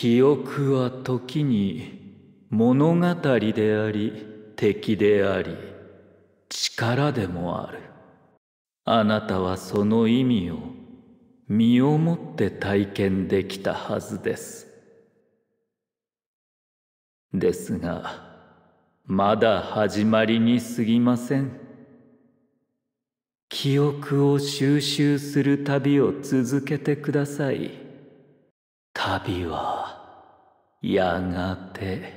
記憶は時に物語であり敵であり力でもあるあなたはその意味を身をもって体験できたはずですですがまだ始まりにすぎません記憶を収集する旅を続けてください旅はやがて。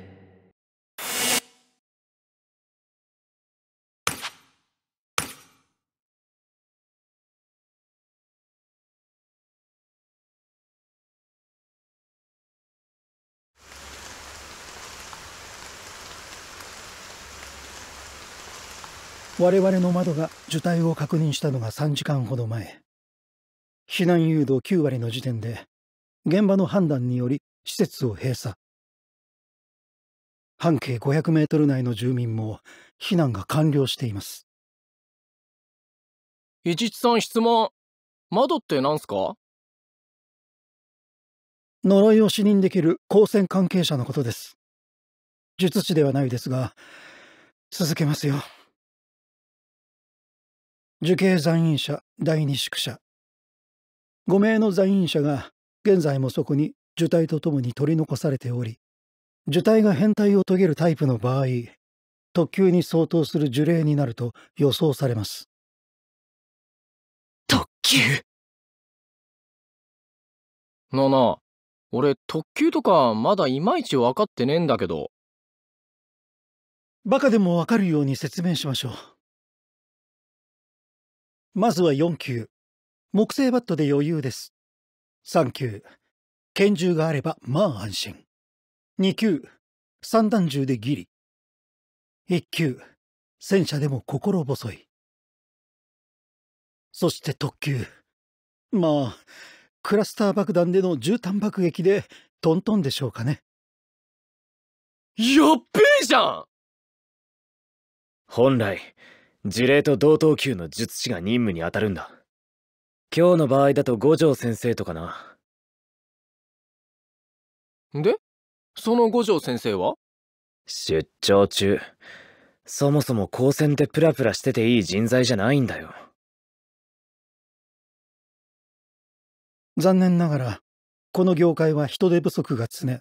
我々の窓が受体を確認したのが3時間ほど前避難誘導9割の時点で現場の判断により施設を閉鎖半径500メートル内の住民も避難が完了しています一地さん質問窓って何すか呪いを視認できる高専関係者のことです術師ではないですが続けますよ受刑在忍者第二宿舎5名の在院者が現在もそこに受胎とともに取り残されており受胎が変態を遂げるタイプの場合特級に相当する呪霊になると予想されます特級なあなあ俺特級とかまだいまいち分かってねえんだけどバカでも分かるように説明しましょうまずは4級木製バットで余裕です3級拳銃があればまあ安心2級三段銃でギリ1級戦車でも心細いそして特急。まあクラスター爆弾での絨毯爆撃でトントンでしょうかねやっべえじゃん本来事例と同等級の術師が任務に当たるんだ今日の場合だと五条先生とかなでその五条先生は出張中そもそも高専でプラプラしてていい人材じゃないんだよ残念ながらこの業界は人手不足が常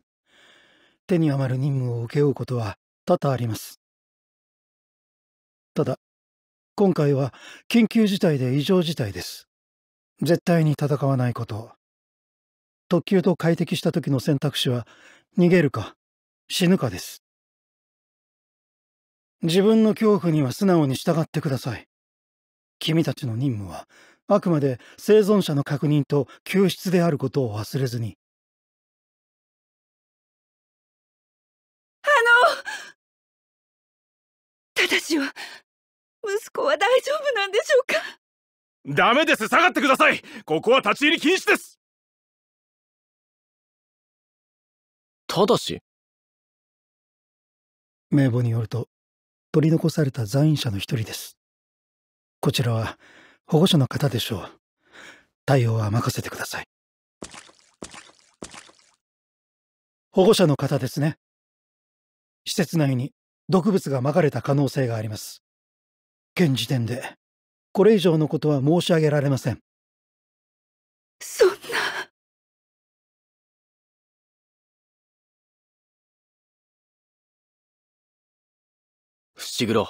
手に余る任務を請け負うことは多々ありますただ今回は緊急事態で異常事態です絶対に戦わないこと特急と快適した時の選択肢は逃げるか死ぬかです自分の恐怖には素直に従ってください君たちの任務はあくまで生存者の確認と救出であることを忘れずにあのただしは息子は大丈夫なんでしょうかダメです下がってくださいここは立ち入り禁止ですただし名簿によると取り残された残院者の一人ですこちらは保護者の方でしょう対応は任せてください保護者の方ですね施設内に毒物がまかれた可能性があります現時点でこれ以上のことは申し上げられませんそんな伏黒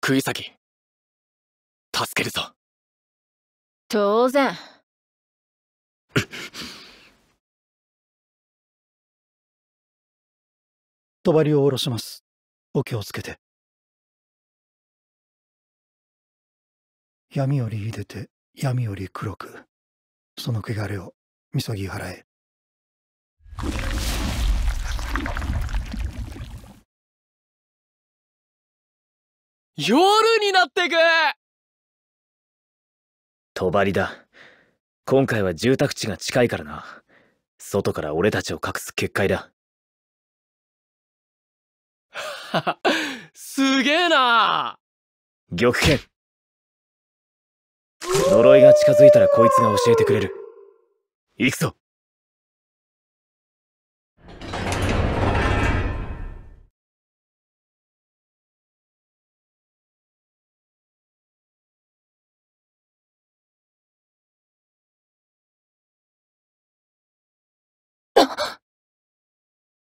釘崎助けるぞ当然 帳を下ろしますお気をつけて闇よりいでて闇より黒くその汚れをみそぎ払え夜になってく帳だ。今回は住宅地が近いからな。外から俺たちを隠す結界だ。すげえな玉剣呪いが近づいたらこいつが教えてくれる。行くぞ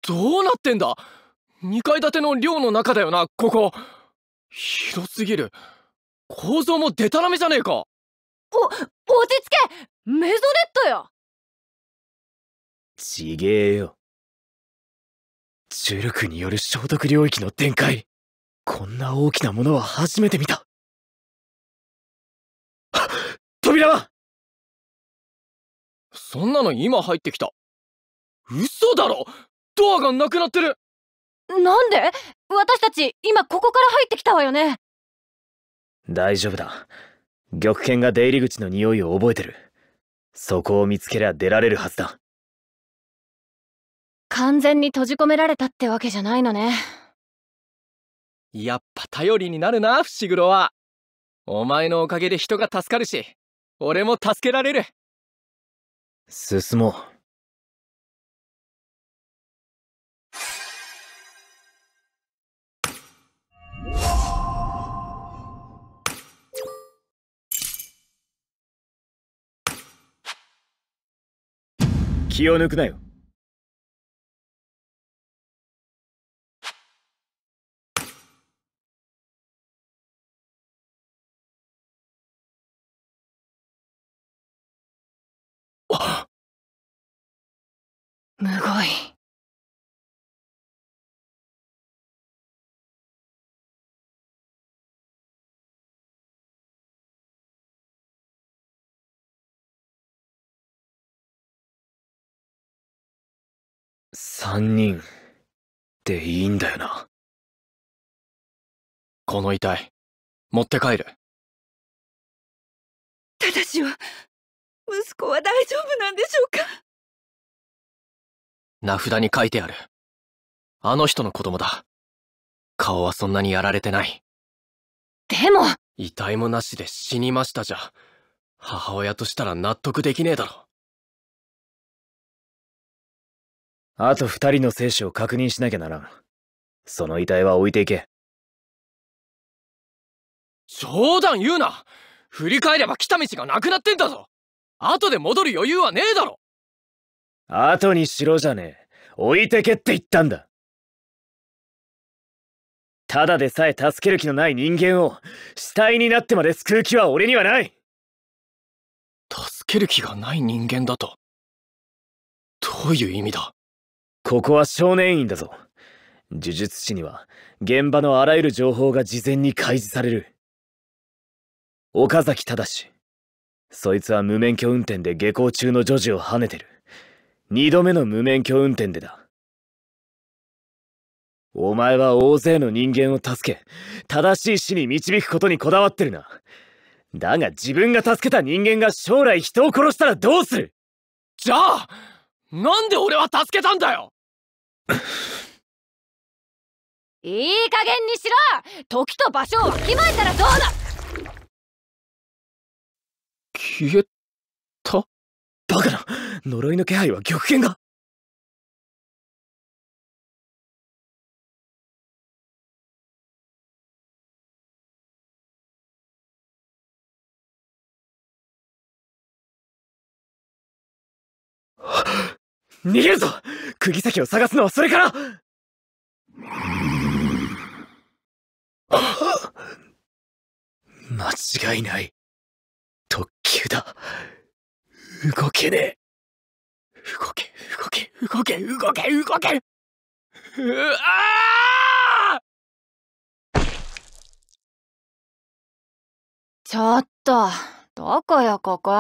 どうなってんだ ?2 階建ての寮の中だよな、ここ。広すぎる。構造もデタラメじゃねえか。お、落ち着けメゾネットよちげえよ。呪力による消毒領域の展開。こんな大きなものは初めて見た。扉はそんなの今入ってきた。嘘だろドアがなくなってるなんで私たち今ここから入ってきたわよね大丈夫だ玉剣が出入り口の匂いを覚えてるそこを見つけりゃ出られるはずだ完全に閉じ込められたってわけじゃないのねやっぱ頼りになるな伏黒はお前のおかげで人が助かるし俺も助けられる進もう気を抜くなよむごい。三人でいいんだよな。この遺体、持って帰る。ただしは、息子は大丈夫なんでしょうか名札に書いてある。あの人の子供だ。顔はそんなにやられてない。でも遺体もなしで死にましたじゃ、母親としたら納得できねえだろ。あと二人の生死を確認しなきゃならん。その遺体は置いていけ。冗談言うな振り返れば来た道がなくなってんだぞ後で戻る余裕はねえだろ後にしろじゃねえ。置いてけって言ったんだただでさえ助ける気のない人間を死体になってまで救う気は俺にはない助ける気がない人間だとどういう意味だここは少年院だぞ呪術師には現場のあらゆる情報が事前に開示される岡崎正そいつは無免許運転で下校中の女児をはねてる二度目の無免許運転でだお前は大勢の人間を助け正しい死に導くことにこだわってるなだが自分が助けた人間が将来人を殺したらどうするじゃあなんで俺は助けたんだよいい加減にしろ時と場所をわきまえたらどうだ消えたバカな呪いの気配は玉剣が逃げるぞ釘先を探すのはそれから 間違いない。特急だ。動けねえ。動け、動け、動け、動け、動けうあちょっと、どこよ、ここ。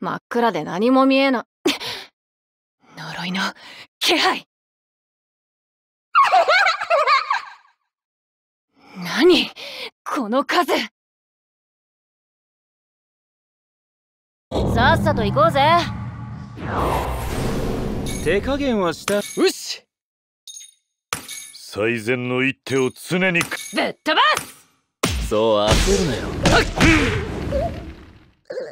真っ暗で何も見えな。呪いの気配 何この数さっさと行こうぜ手加減はしたうし最善の一手を常にぶっ飛ばすそう焦るなよ、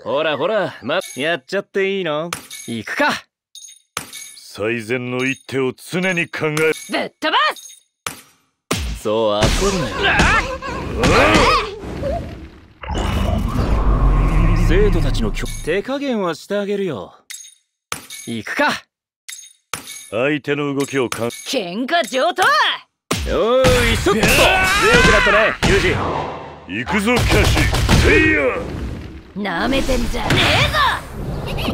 うん、ほらほらまやっちゃっていいの行くか最善の一手を常に考えぶっ飛ばすそう焦るなよ生徒たちの手加減はしてあげるよ行くか相手の動きをかん喧嘩上等よーいちょっと強くなったねユージ行くぞキャシーせいやなめてんじゃね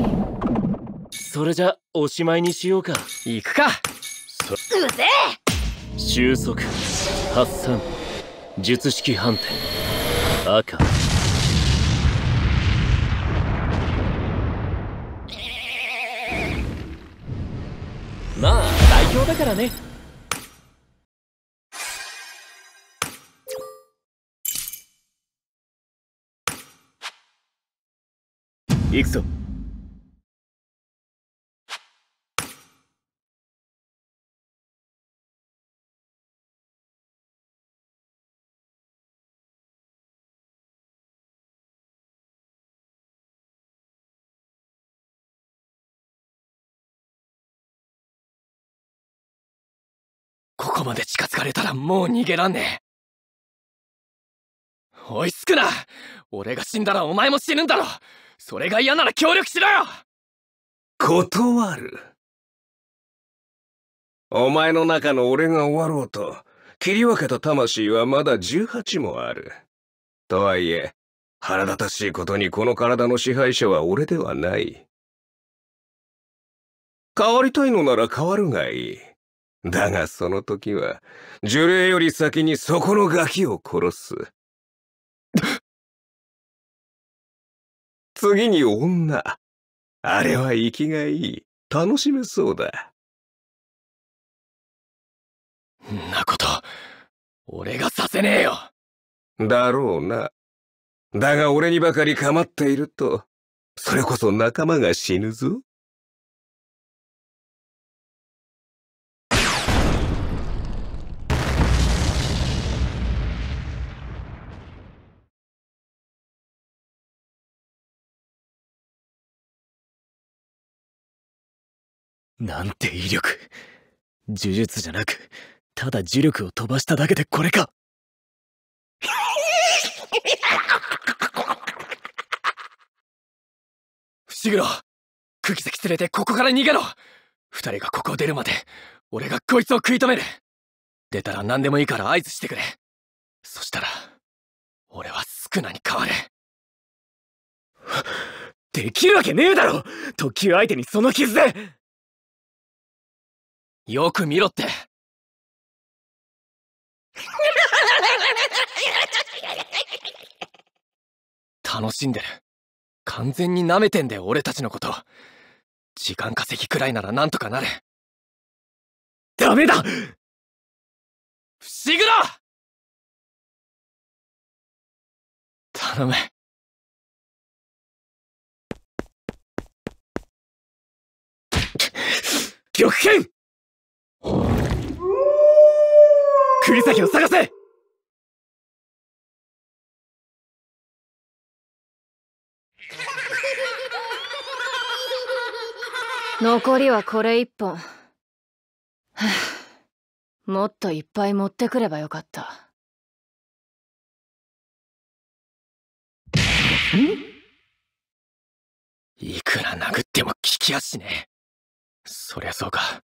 えぞそれじゃおしまいにしようか行くかうぜえ収束発散術式判定赤まあ代表だからねいくぞここまで近づかれたらもう逃げらんねえ追いつくな俺が死んだらお前も死ぬんだろそれが嫌なら協力しろよ断るお前の中の俺が終わろうと切り分けた魂はまだ18もあるとはいえ腹立たしいことにこの体の支配者は俺ではない変わりたいのなら変わるがいいだがその時は呪霊より先にそこのガキを殺す次に女あれは生きがいい楽しめそうだんなこと俺がさせねえよだろうなだが俺にばかり構っているとそれこそ仲間が死ぬぞなんて威力。呪術じゃなく、ただ呪力を飛ばしただけでこれか。不思議な。釘崎連れてここから逃げろ二人がここを出るまで、俺がこいつを食い止める出たら何でもいいから合図してくれ。そしたら、俺は宿儺に変わる。できるわけねえだろ特急相手にその傷でよく見ろって楽しんでる完全に舐めてんで俺たちのこと時間稼ぎくらいならなんとかなるダメだ不思議だ頼む玉剣栗崎を探せ 残りはこれ一本、はあ、もっといっぱい持ってくればよかったいくら殴っても効きやしねそりゃそうか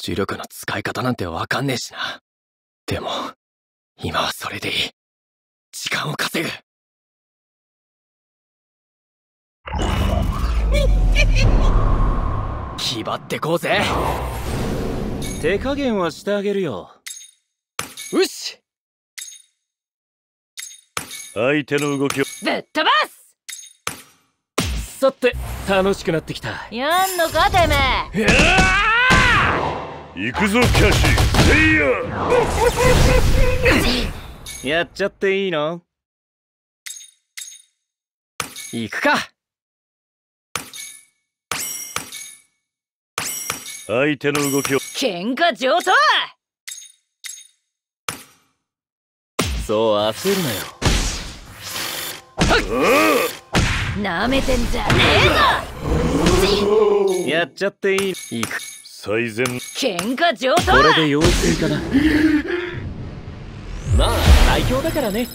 呪力の使い方なんてわかんねえしなでも今はそれでいい時間を稼ぐ気張ってこうぜ手加減はしてあげるよよし相手の動きをぶっ飛ばすさて楽しくなってきたやんのかてめえ行くぞキャシー やっちゃっていいの行くか相手の動きを喧嘩上等そう焦るなよなめてんじゃねえぞやっちゃっていい行く最善喧嘩上等これで用意水かな まあ最強だからね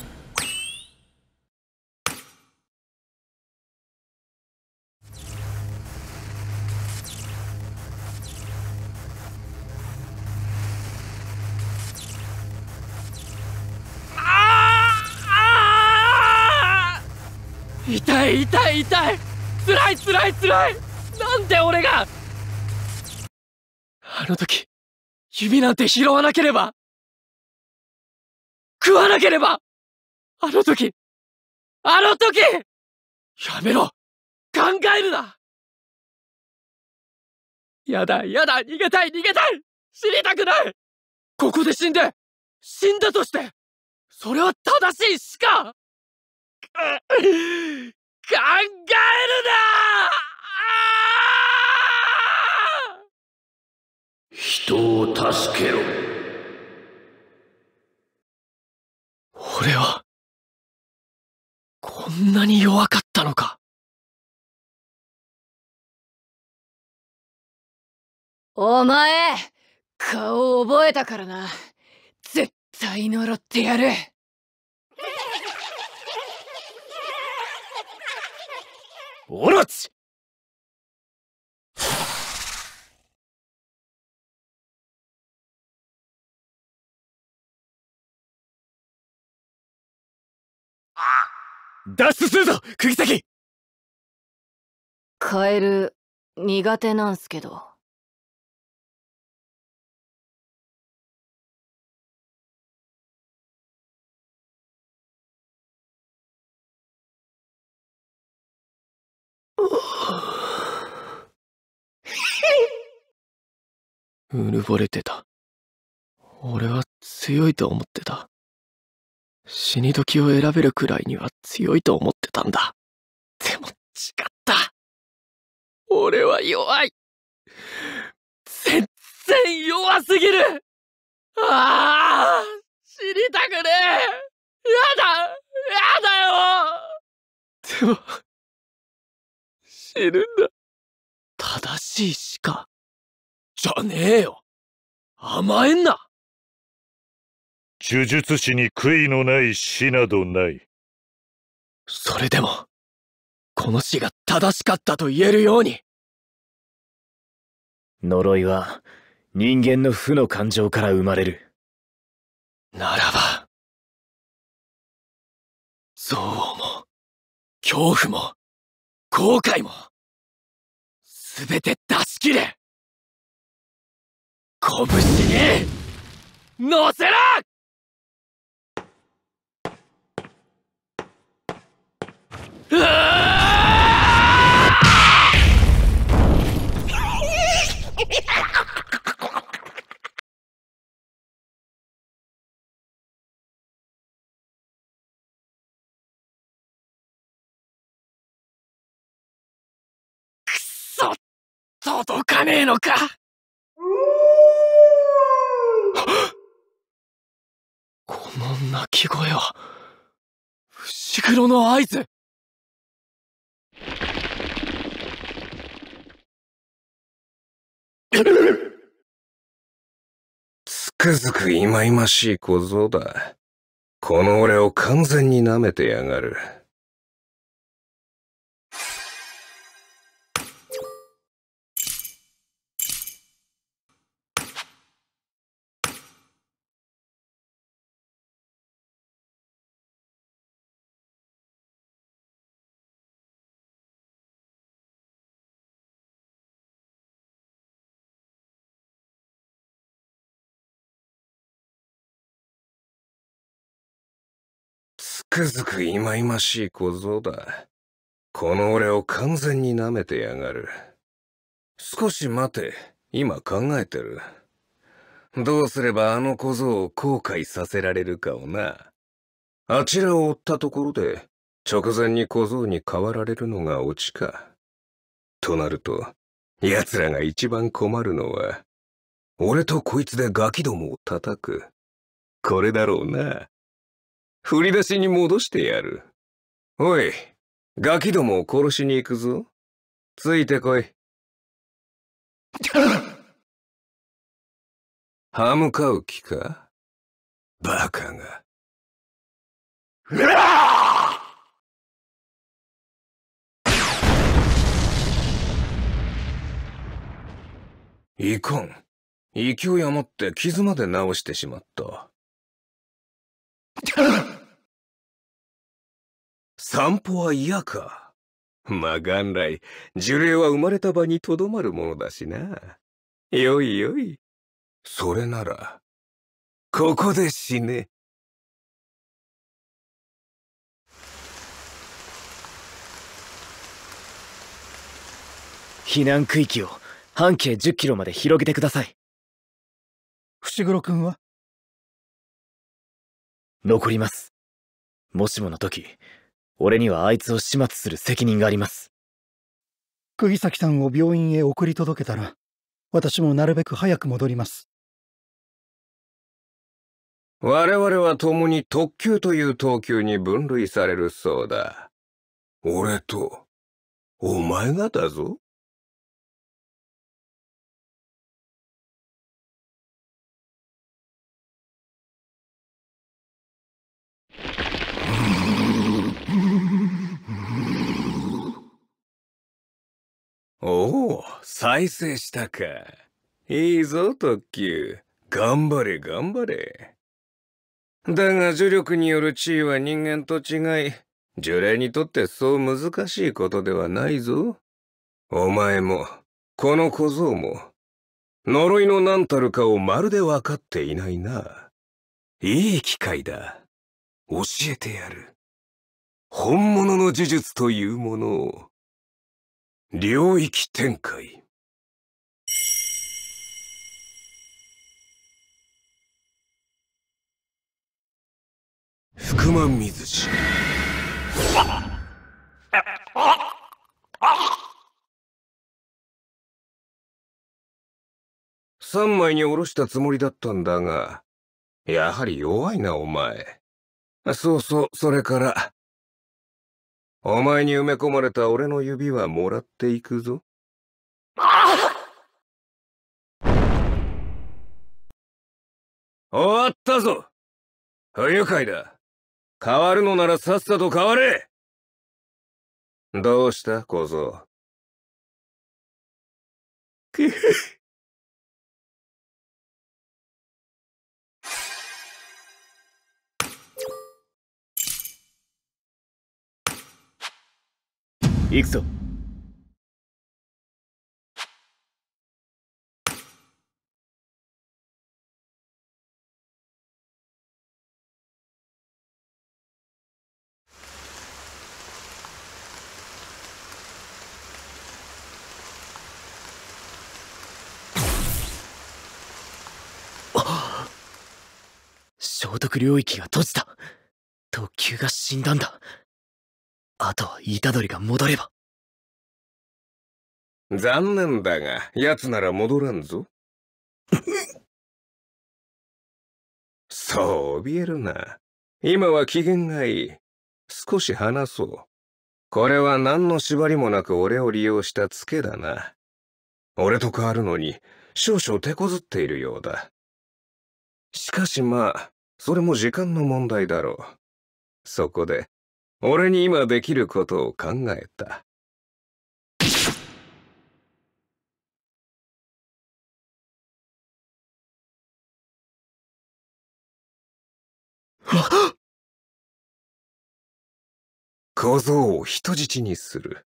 痛い痛い痛い辛い辛い辛いなんで俺があの時、指なんて拾わなければ食わなければあの時あの時やめろ考えるなやだやだ逃げたい逃げたい死にたくないここで死んで死んだとしてそれは正しいしか考えるな人を助けろ俺はこんなに弱かったのかお前顔を覚えたからな絶対呪ってやるオロチ脱出するぞ釘崎カエル苦手なんすけどうぬぼれてた俺は強いと思ってた死に時を選べるくらいには強いと思ってたんだ。でも違った。俺は弱い。全然弱すぎるああ死にたくねえやだやだよでも、死ぬんだ。正しいしか。じゃねえよ甘えんな呪術師に悔いのない死などないそれでもこの死が正しかったと言えるように呪いは人間の負の感情から生まれるならば憎悪も恐怖も後悔も全て出し切れ拳に乗せろ届かねえのかこの鳴き声は、伏黒の合図つくづく忌々しい小僧だ。この俺を完全に舐めてやがる。くづく忌々しい小僧だ。この俺を完全に舐めてやがる。少し待て、今考えてる。どうすればあの小僧を後悔させられるかをな。あちらを追ったところで、直前に小僧に変わられるのがオチか。となると、奴らが一番困るのは、俺とこいつでガキどもを叩く。これだろうな。振り出しに戻してやる。おい、ガキどもを殺しに行くぞ。ついてこい。歯向かう気かバカが。いかん。勢い余って傷まで治してしまった。散歩は嫌か。まあ元来、呪霊は生まれた場にとどまるものだしな。よいよい。それなら、ここで死ね。避難区域を半径10キロまで広げてください。伏黒君は残ります。もしもの時、俺にはあいつを始末する責任があります釘崎さんを病院へ送り届けたら私もなるべく早く戻ります我々は共に特急という等級に分類されるそうだ俺とお前がだぞおお、再生したか。いいぞ、特急。頑張れ、頑張れ。だが、呪力による地位は人間と違い、呪霊にとってそう難しいことではないぞ。お前も、この小僧も、呪いの何たるかをまるで分かっていないな。いい機会だ。教えてやる。本物の呪術というものを。領域展開福間水氏枚に下ろしたつもりだったんだがやはり弱いなお前そうそうそれからお前に埋め込まれた俺の指はもらっていくぞ。終わったぞ不愉快だ変わるのならさっさと変われどうした小僧 行くぞ領域が閉じた特急が死んだんだあとは虎杖が戻れば。残念だが、奴なら戻らんぞ。そう怯えるな。今は機嫌がいい。少し話そう。これは何の縛りもなく俺を利用したツケだな。俺と変わるのに少々手こずっているようだ。しかしまあ、それも時間の問題だろう。そこで、俺に今できることを考えた。小僧を人質にする。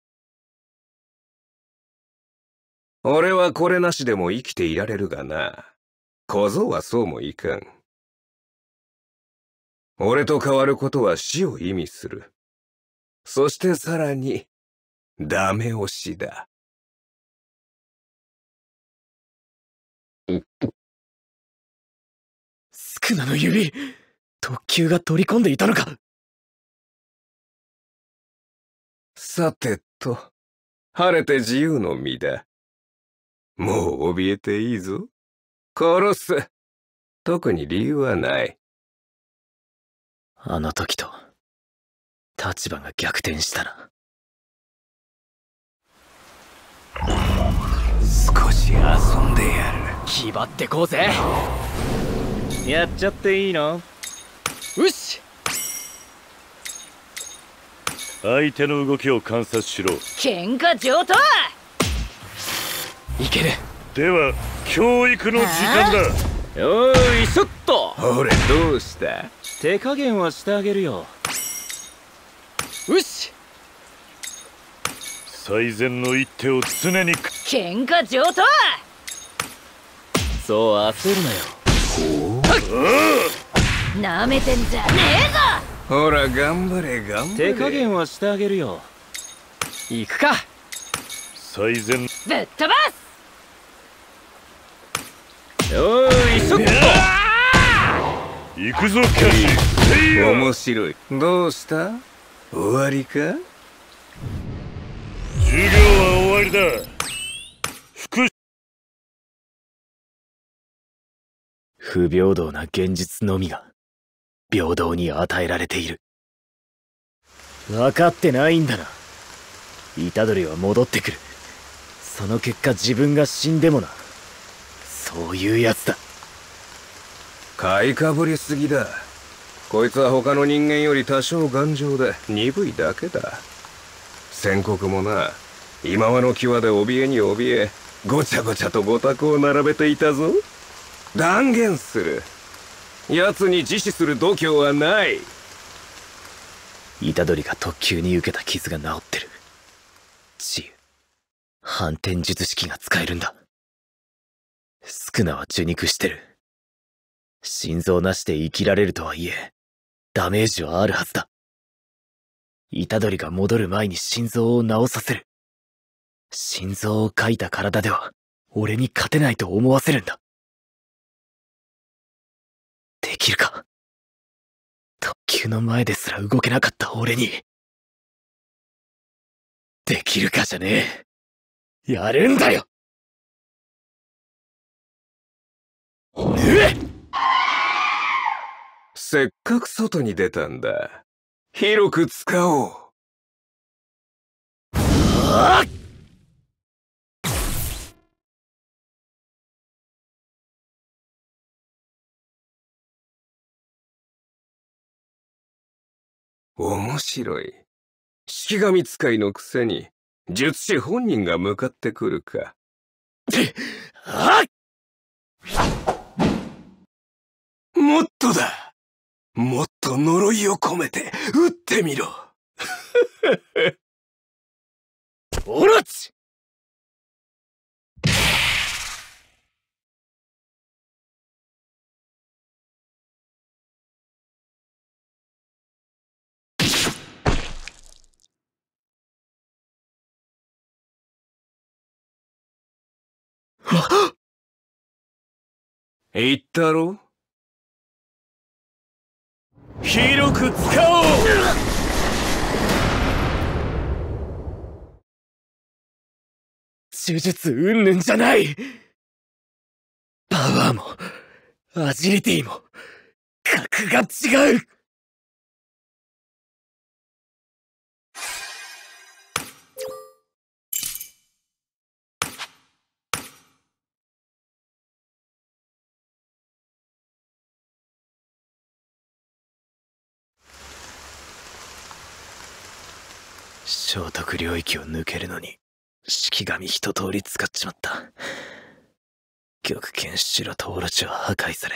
俺はこれなしでも生きていられるがな。小僧はそうもいかん。俺と変わることは死を意味する。そしてさらに、ダメ押しだ。スクナの指、特急が取り込んでいたのかさてと、晴れて自由の身だ。もう怯えていいぞ。殺す。特に理由はない。あの時と。立場が逆転したな少し遊んでやる気張ってこうぜやっちゃっていいのよし相手の動きを観察しろ喧嘩上等いけるでは教育の時間だおいそっとほれどうした手加減はしてあげるよよし最善の一手を常に喧嘩上等そう焦るなよほうなめてんじゃねえぞほら頑張れ頑張れ手加減はしてあげるよ行くか最善ぶっ飛ばすよいしょっと行くぞキャッシュ面白いどうした終わりか授業は終わりだ不平等な現実のみが平等に与えられている分かってないんだな虎杖は戻ってくるその結果自分が死んでもなそういうやつだ買いかぶりすぎだこいつは他の人間より多少頑丈で鈍いだけだ宣告もな今はの際で怯えに怯えごちゃごちゃとごたを並べていたぞ断言する奴に自死する度胸はない虎杖が特急に受けた傷が治ってる治癒反転術式が使えるんだ宿儺は受肉してる心臓なしで生きられるとはいえダメージはあるはずだ。虎杖が戻る前に心臓を治させる。心臓を書いた体では、俺に勝てないと思わせるんだ。できるか特急の前ですら動けなかった俺に。できるかじゃねえ。やるんだようえせっかく外に出たんだ。広く使おう。面白い。式神使いのくせに、術師本人が向かってくるか。もっとだもっと呪いを込めて撃ってみろ オロチ言ったろ広く使おう呪術云々じゃないパワーもアジリティも格が違う聖徳領域を抜けるのに式神一通り使っちまった極拳白とオロチは破壊され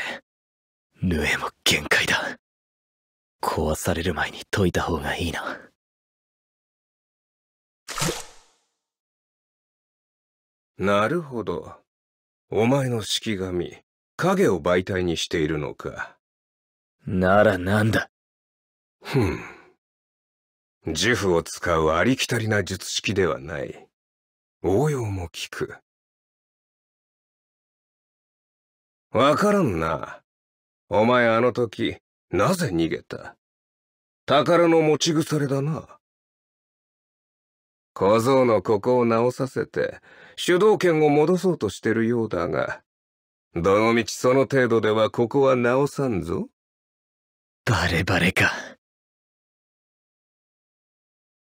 ヌエも限界だ壊される前に解いた方がいいななるほどお前の式神影を媒体にしているのかならなんだふん呪符を使うありきたりな術式ではない。応用も効く。わからんな。お前あの時、なぜ逃げた宝の持ち腐れだな。小僧のここを直させて、主導権を戻そうとしてるようだが、どのみちその程度ではここは直さんぞ。バレバレか。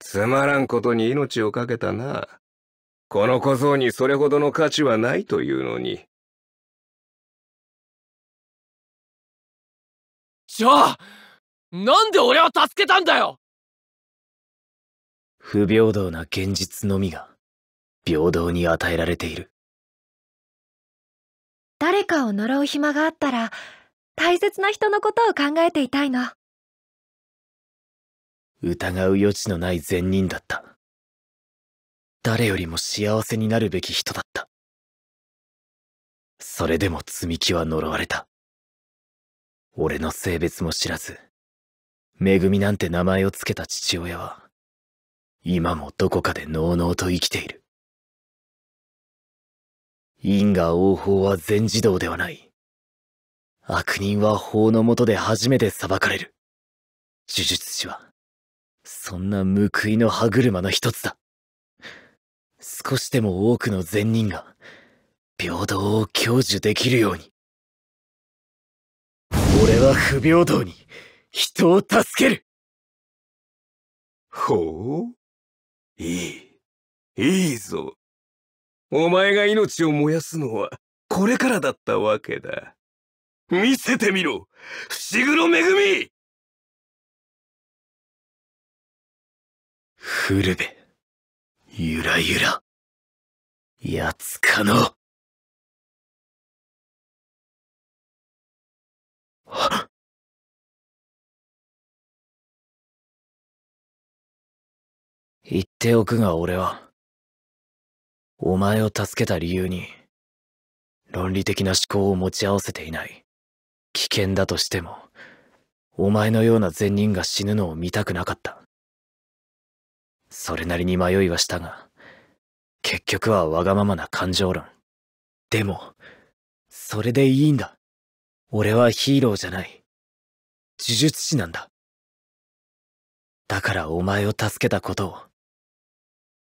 つまらんことに命を懸けたな。この小僧にそれほどの価値はないというのに。じゃあ、なんで俺を助けたんだよ不平等な現実のみが、平等に与えられている。誰かを呪う暇があったら、大切な人のことを考えていたいの。疑う余地のない善人だった。誰よりも幸せになるべき人だった。それでも積み木は呪われた。俺の性別も知らず、恵みなんて名前を付けた父親は、今もどこかでのうのうと生きている。因果応報は全自動ではない。悪人は法の下で初めて裁かれる。呪術師はそんな報いの歯車の一つだ。少しでも多くの善人が、平等を享受できるように。俺は不平等に、人を助けるほういい。いいぞ。お前が命を燃やすのは、これからだったわけだ。見せてみろ伏黒恵古部。ゆらゆら。やつかの。はっ。言っておくが俺は、お前を助けた理由に、論理的な思考を持ち合わせていない。危険だとしても、お前のような善人が死ぬのを見たくなかった。それなりに迷いはしたが、結局はわがままな感情論。でも、それでいいんだ。俺はヒーローじゃない。呪術師なんだ。だからお前を助けたことを、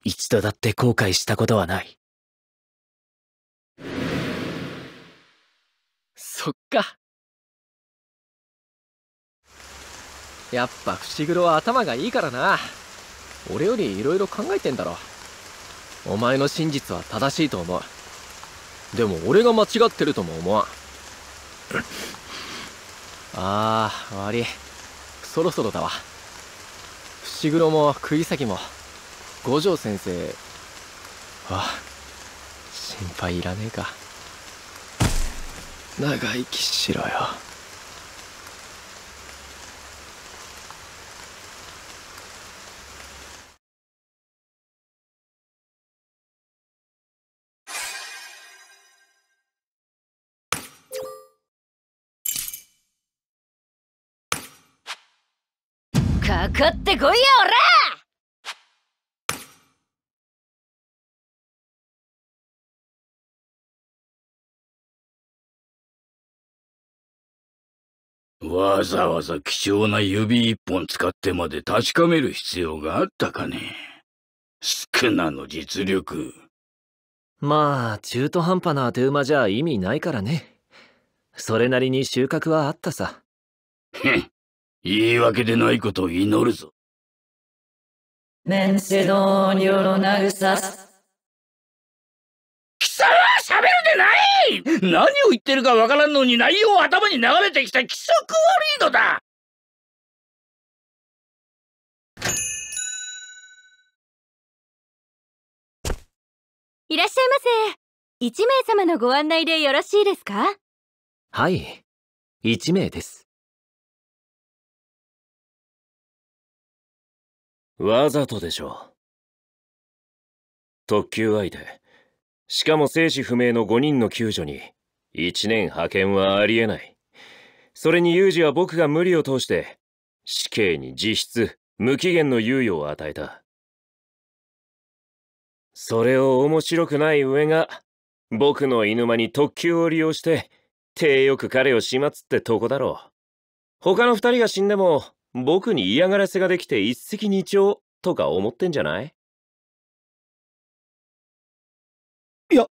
一度だって後悔したことはない。そっか。やっぱ伏黒は頭がいいからな。俺より色々考えてんだろお前の真実は正しいと思うでも俺が間違ってるとも思わん ああ悪いそろそろだわ伏黒も釘崎も五条先生あ心配いらねえか長生きしろよかってこいやおらわざわざ貴重な指一本使ってまで確かめる必要があったかね。少なの実力。まあ、中途半端な当て馬じゃ意味ないからね。それなりに収穫はあったさ。へん。言い訳でないことを祈るぞ。メンセドーニョロナグサス。貴様は喋るでない何を言ってるかわからんのに内容を頭に流れてきた規則悪いのだいらっしゃいませ。一名様のご案内でよろしいですかはい、一名です。わざとでしょう特急相手しかも生死不明の5人の救助に1年派遣はありえないそれにユージは僕が無理を通して死刑に実質無期限の猶予を与えたそれを面白くない上が僕の犬間に特急を利用して体よく彼を始末ってとこだろう他の2人が死んでも僕に嫌がらせができて一石二鳥とか思ってんじゃないいや、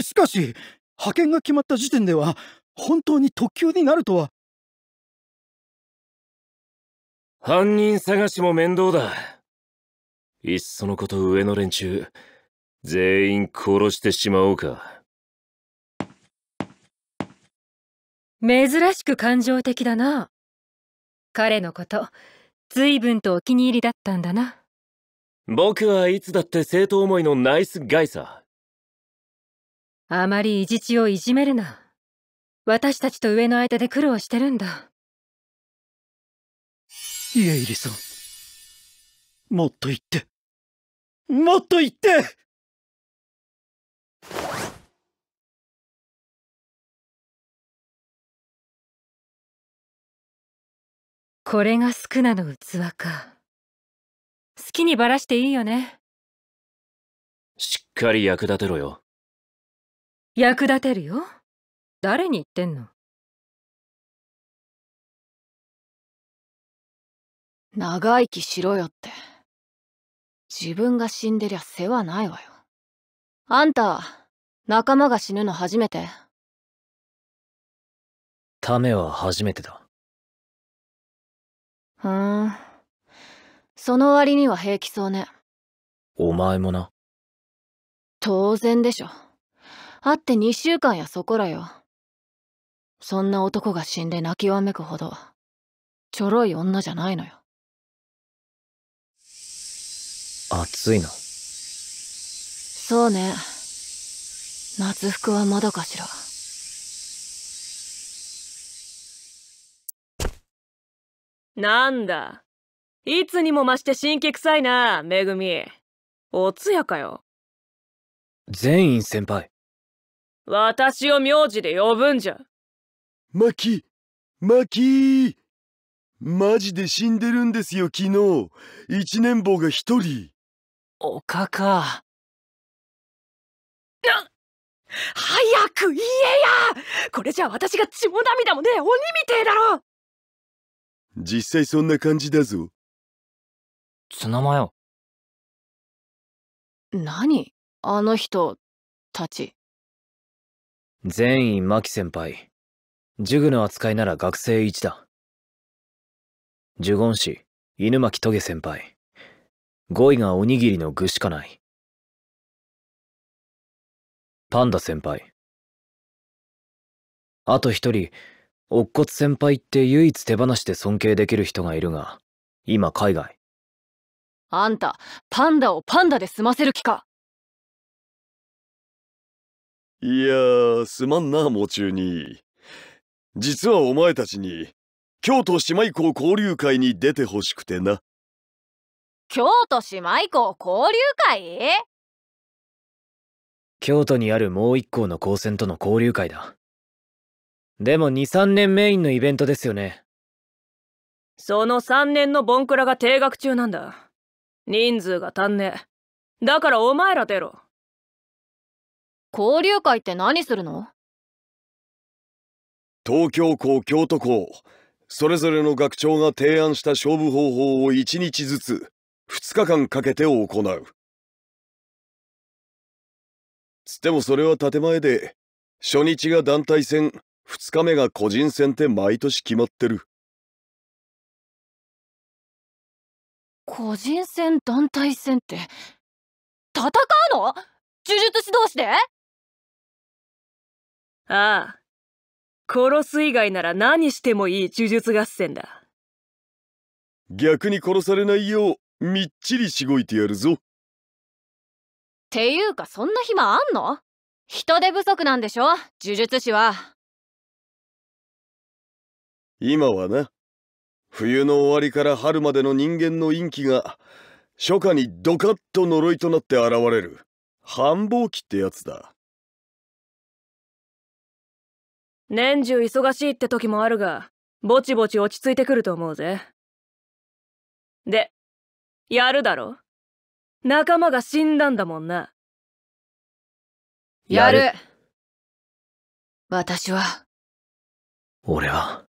しかし、派遣が決まった時点では、本当に特急になるとは。犯人探しも面倒だ。いっそのこと上の連中、全員殺してしまおうか。珍しく感情的だな。彼のこと随分とお気に入りだったんだな僕はいつだって生徒思いのナイスガイさあまりいじちをいじめるな私たちと上の間で苦労してるんだ家入さんもっと言ってもっと言ってこれがスクナの器か好きにばらしていいよねしっかり役立てろよ役立てるよ誰に言ってんの長生きしろよって自分が死んでりゃ世話ないわよあんた仲間が死ぬの初めてタメは初めてだふーん。その割には平気そうね。お前もな。当然でしょ。会って二週間やそこらよ。そんな男が死んで泣きわめくほど、ちょろい女じゃないのよ。暑いな。そうね。夏服はまだかしら。なんだいつにも増して神気臭いなめぐみお通夜かよ善院先輩私を名字で呼ぶんじゃマキマキマジで死んでるんですよ昨日一年坊が一人おかかな早く言えやこれじゃ私が血も涙もねえ鬼みてえだろ実際そんな感じだぞツナマヨ何あの人たち善意真紀先輩ジュグの扱いなら学生一だジュゴン氏犬巻棘先輩語彙がおにぎりの具しかないパンダ先輩あと一人乙骨先輩って唯一手放しで尊敬できる人がいるが、今海外。あんた、パンダをパンダで済ませる気かいやー、すまんな、う中に。実はお前たちに、京都姉妹校交流会に出てほしくてな。京都姉妹校交流会京都にあるもう一校の高専との交流会だ。でも23年メインのイベントですよねその3年のボンクラが定額中なんだ人数が足んねえだからお前ら出ろ交流会って何するの東京校京都校それぞれの学長が提案した勝負方法を1日ずつ2日間かけて行うつってもそれは建前で初日が団体戦2日目が個人戦って毎年決まってる。個人戦団体戦って戦うの呪術師同士でああ殺す以外なら何してもいい呪術合戦だ逆に殺されないようみっちりしごいてやるぞていうかそんな暇あんの人手不足なんでしょ呪術師は今はな冬の終わりから春までの人間の陰気が初夏にドカッと呪いとなって現れる繁忙期ってやつだ年中忙しいって時もあるがぼちぼち落ち着いてくると思うぜでやるだろ仲間が死んだんだもんなやる私は俺は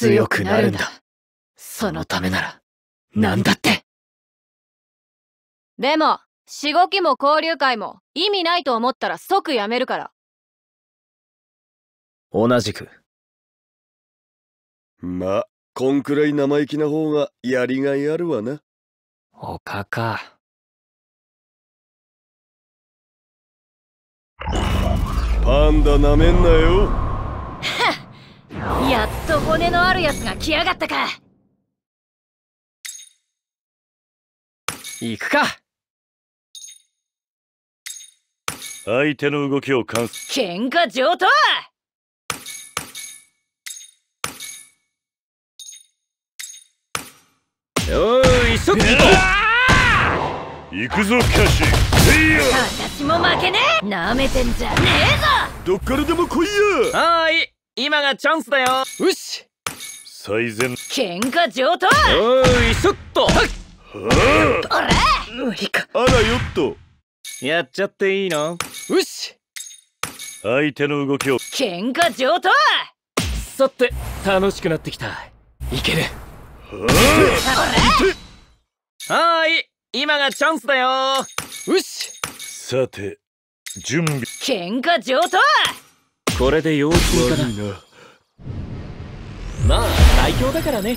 強くなるんだそのためなら何だってでもしごきも交流会も意味ないと思ったら即やめるから同じくまあこんくらい生意気な方がやりがいあるわなおかかパンダなめんなよやっと骨のあるやつが来やがったか行くか相手の動きを観察喧嘩上等よーいそっ行行くぞカシ私も負けねえなめてんじゃねえぞどっからでも来いやはーい今がチャンスだようし最善喧嘩上等おいしょっとはっあれ無理かあらよっとやっちゃっていいのうし相手の動きを喧嘩上等さて楽しくなってきたいけるはい今がチャンスだようしさて準備喧嘩上等これで用心かなまあ最強だからね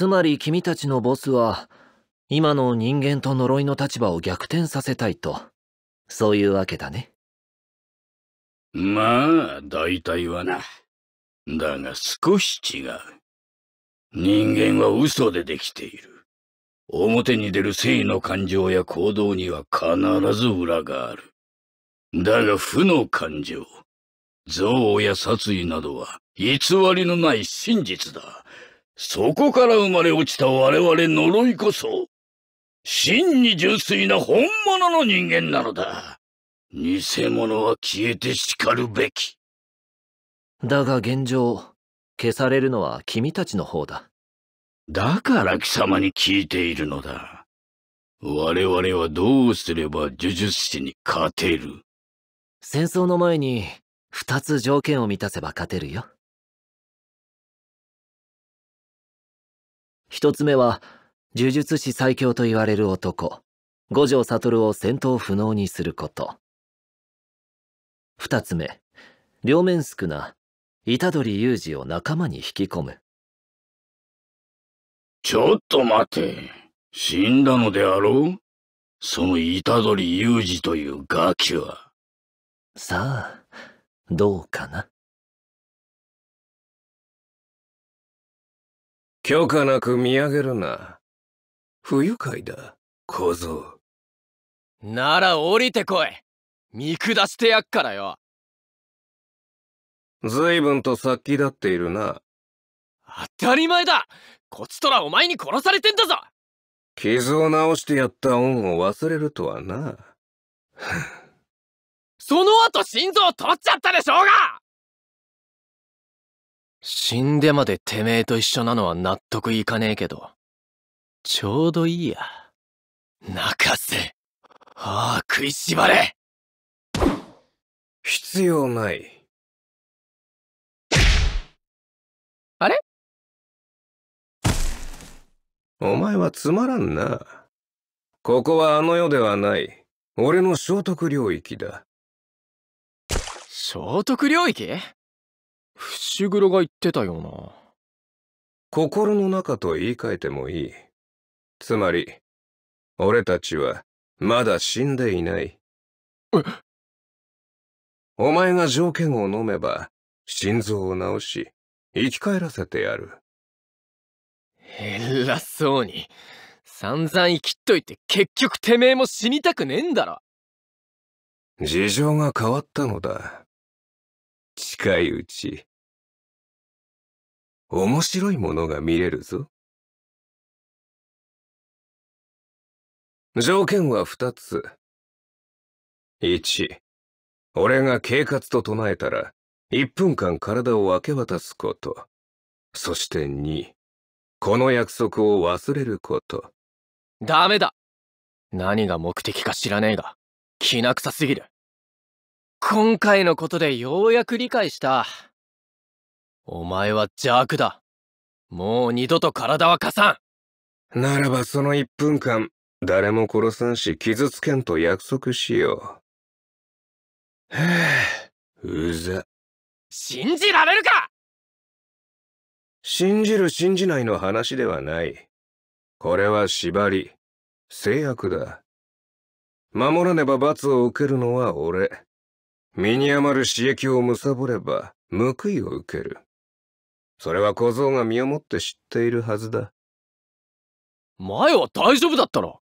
つまり君たちのボスは、今の人間と呪いの立場を逆転させたいと、そういうわけだね。まあ、大体はな。だが少し違う。人間は嘘でできている。表に出る誠意の感情や行動には必ず裏がある。だが負の感情、憎悪や殺意などは偽りのない真実だ。そこから生まれ落ちた我々呪いこそ、真に純粋な本物の人間なのだ。偽物は消えて叱るべき。だが現状、消されるのは君たちの方だ。だから貴様に聞いているのだ。我々はどうすれば呪術師に勝てる戦争の前に、二つ条件を満たせば勝てるよ。一つ目は、呪術師最強と言われる男、五条悟を戦闘不能にすること。二つ目、両面宿な、虎取雄二を仲間に引き込む。ちょっと待て。死んだのであろうその虎取雄二というガキは。さあ、どうかな。許可なく見上げるな。不愉快だ、小僧。なら降りてこい。見下してやっからよ。随分と殺気立っているな。当たり前だこちとらお前に殺されてんだぞ傷を治してやった恩を忘れるとはな。その後心臓取っちゃったでしょうが死んでまでてめえと一緒なのは納得いかねえけど、ちょうどいいや。泣かせ。ああ、食いしばれ必要ない。あれお前はつまらんな。ここはあの世ではない。俺の聖徳領域だ。聖徳領域伏黒が言ってたような心の中と言い換えてもいいつまり俺たちはまだ死んでいないお前が条件を飲めば心臓を治し生き返らせてやる偉そうに散々生きっといて結局てめえも死にたくねえんだろ事情が変わったのだ近いうち面白いものが見れるぞ。条件は二つ。一、俺が警察と唱えたら、一分間体を明け渡すこと。そして二、この約束を忘れること。ダメだ何が目的か知らねえが、きな臭すぎる。今回のことでようやく理解した。お前は邪悪だ。もう二度と体は貸さんならばその一分間、誰も殺さんし傷つけんと約束しよう。へえ、うざ。信じられるか信じる信じないの話ではない。これは縛り、制約だ。守らねば罰を受けるのは俺。身に余る刺激を貪れば報いを受ける。それは小僧が身をもって知っているはずだ。前は大丈夫だったろ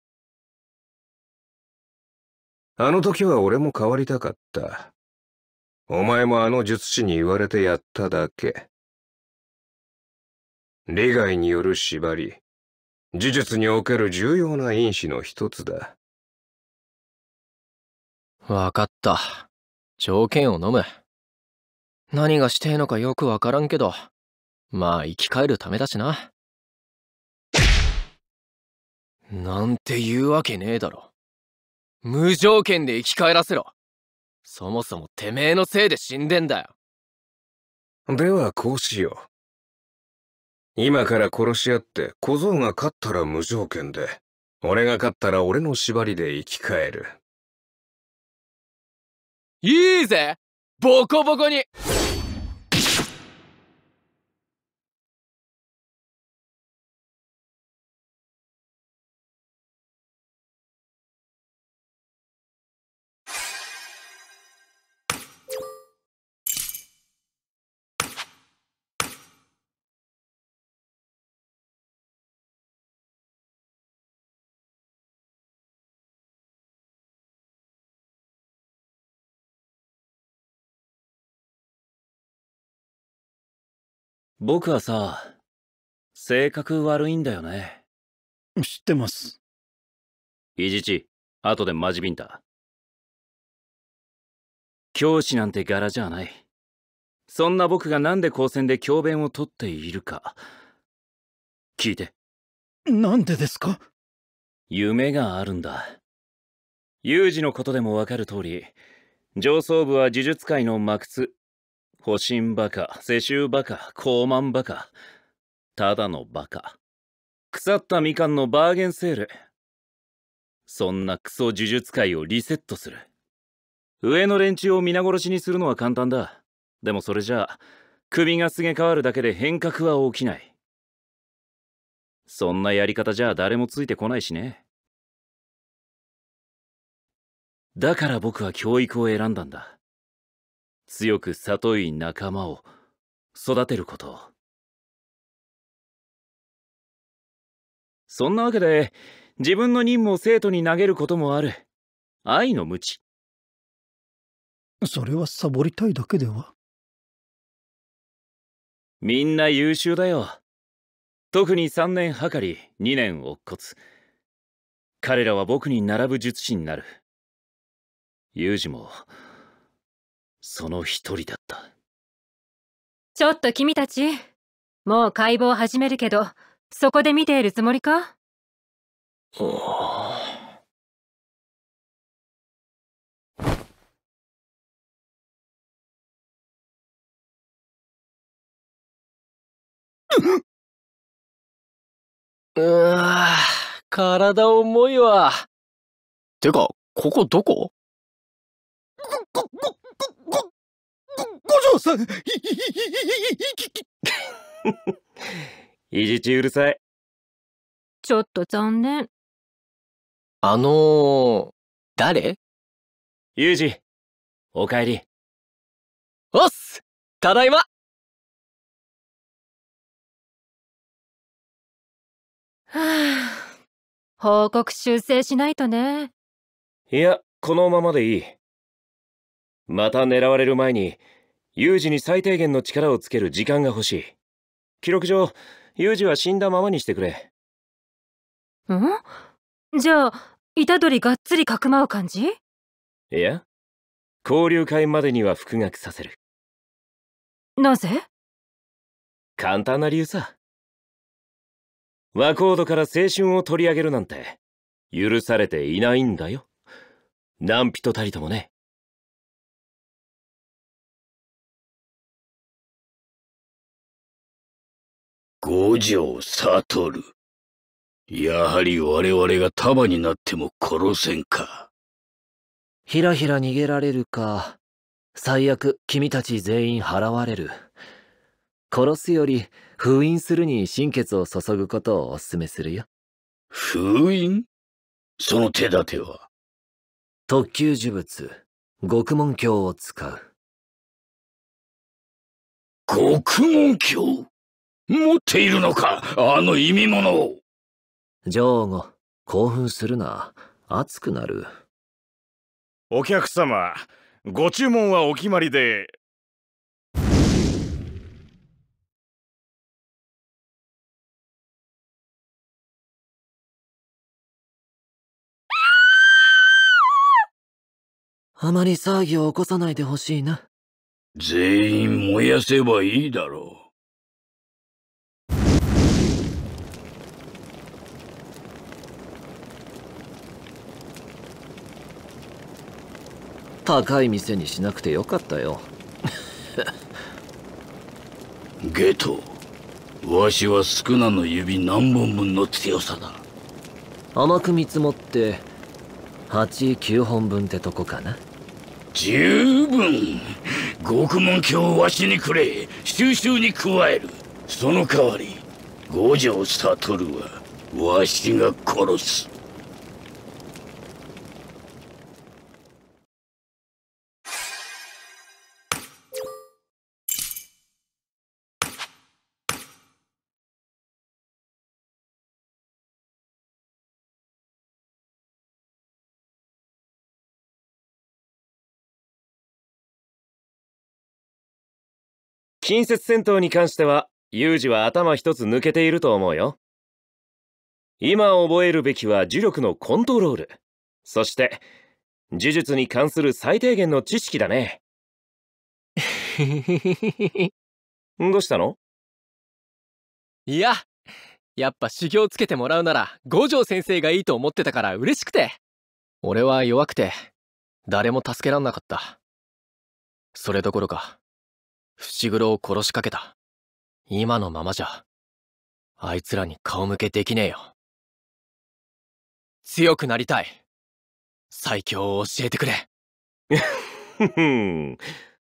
あの時は俺も変わりたかった。お前もあの術師に言われてやっただけ。利害による縛り、呪術における重要な因子の一つだ。わかった。条件を飲む。何がしてえのかよくわからんけど、まあ生き返るためだしな。なんて言うわけねえだろ。無条件で生き返らせろ。そもそもてめえのせいで死んでんだよ。ではこうしよう。今から殺し合って小僧が勝ったら無条件で、俺が勝ったら俺の縛りで生き返る。いいぜボコボコに僕はさ性格悪いんだよね知ってますいじち後でマジビンタ教師なんて柄じゃないそんな僕が何で高専で教鞭をとっているか聞いてなんでですか夢があるんだ有事のことでもわかる通り上層部は呪術界の幕窟保身バカ、世襲バカ、高慢バカ。ただのバカ。腐ったみかんのバーゲンセール。そんなクソ呪術界をリセットする。上の連中を皆殺しにするのは簡単だ。でもそれじゃあ、首がすげ替わるだけで変革は起きない。そんなやり方じゃ誰もついてこないしね。だから僕は教育を選んだんだ。強く里い仲間を育てることそんなわけで自分の任務を生徒に投げることもある愛の無知それはサボりたいだけではみんな優秀だよ特に3年はかり2年乙骨彼らは僕に並ぶ術師になるユージもその一人だったちょっと君たちもう解剖始めるけどそこで見ているつもりかああ体重いわてかここどここ嬢さんいじちうるさいちょっと残念あのー、誰ユージおかえりおっすただいまはあ、報告修正しないとね。いや、このままでいい。また狙われる前に、有事に最低限の力をつける時間が欲しい記録上有事は死んだままにしてくれんじゃあ虎杖がっつりかくまう感じいや交流会までには復学させるなぜ簡単な理由さ和コードから青春を取り上げるなんて許されていないんだよ何人たりともね条悟。やはり我々が束になっても殺せんか。ひらひら逃げられるか、最悪君たち全員払われる。殺すより封印するに心血を注ぐことをお勧めするよ。封印その手立ては特級呪物、極門鏡を使う。極門鏡持っているのかあの意味物をジョーゴ、興奮するな。熱くなる。お客様、ご注文はお決まりで。あまり騒ぎを起こさないでほしいな。全員燃やせばいいだろう。高い店にしなくてよかったよ ゲトわしは宿儺の指何本分の強さだ甘く見積もって89本分ってとこかな十分獄門卿をわしにくれ収集に加えるその代わり五条悟はわしが殺す近接戦闘に関しては、ユージは頭一つ抜けていると思うよ。今覚えるべきは呪力のコントロール。そして、呪術に関する最低限の知識だね。どうしたのいや、やっぱ修行つけてもらうなら五条先生がいいと思ってたから嬉しくて。俺は弱くて、誰も助けらんなかった。それどころか、伏黒を殺しかけた。今のままじゃ、あいつらに顔向けできねえよ。強くなりたい。最強を教えてくれ。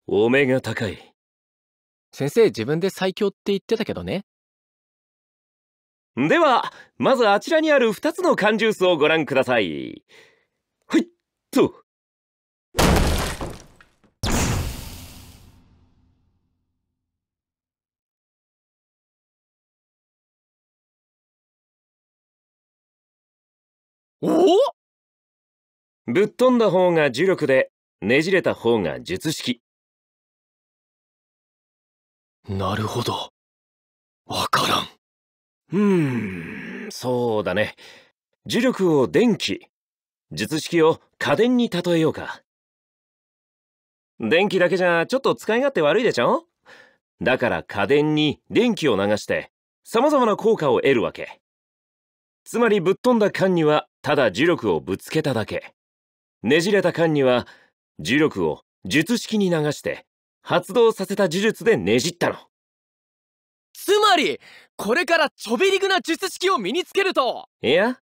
お目が高い。先生自分で最強って言ってたけどね。では、まずあちらにある2つの缶ジュースをご覧ください。はい、と。おぶっ飛んだ方が呪力でねじれた方が術式なるほどわからんうーんそうだね呪力を電気術式を家電に例えようか電気だけじゃちょっと使い勝手悪いでしょだから家電に電気を流して様々な効果を得るわけつまりぶっ飛んだ間にはただ呪力をぶつけただけねじれた間には呪力を術式に流して発動させた呪術でねじったのつまりこれからちょびりぐな術式を身につけるといや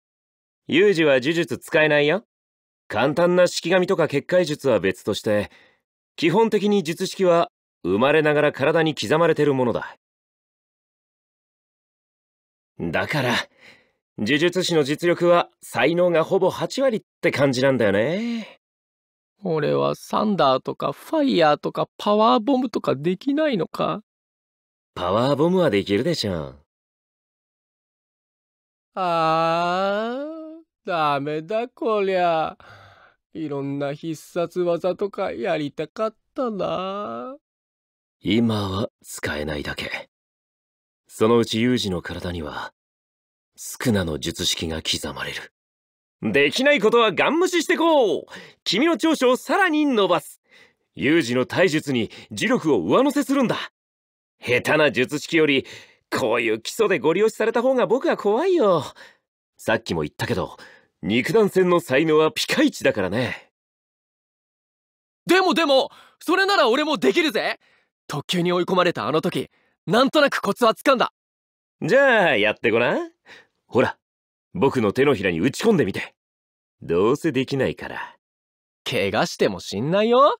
ユージは呪術使えないよ簡単な式紙とか結界術は別として基本的に術式は生まれながら体に刻まれてるものだだから呪術師の実力は才能がほぼ8割って感じなんだよね俺はサンダーとかファイヤーとかパワーボムとかできないのかパワーボムはできるでしょあーダメだこりゃいろんな必殺技とかやりたかったな今は使えないだけそのうちユージの体にはスクナの術式が刻まれる。できないことはガン無視してこう君の長所をさらに伸ばす有事の体術に磁力を上乗せするんだ下手な術式より、こういう基礎でご利用しされた方が僕は怖いよ。さっきも言ったけど、肉弾戦の才能はピカイチだからね。でもでも、それなら俺もできるぜ特急に追い込まれたあの時、なんとなくコツはつかんだ。じゃあ、やってごらん。ほら、僕の手のひらに打ち込んでみて。どうせできないから。怪我してもしんないよ。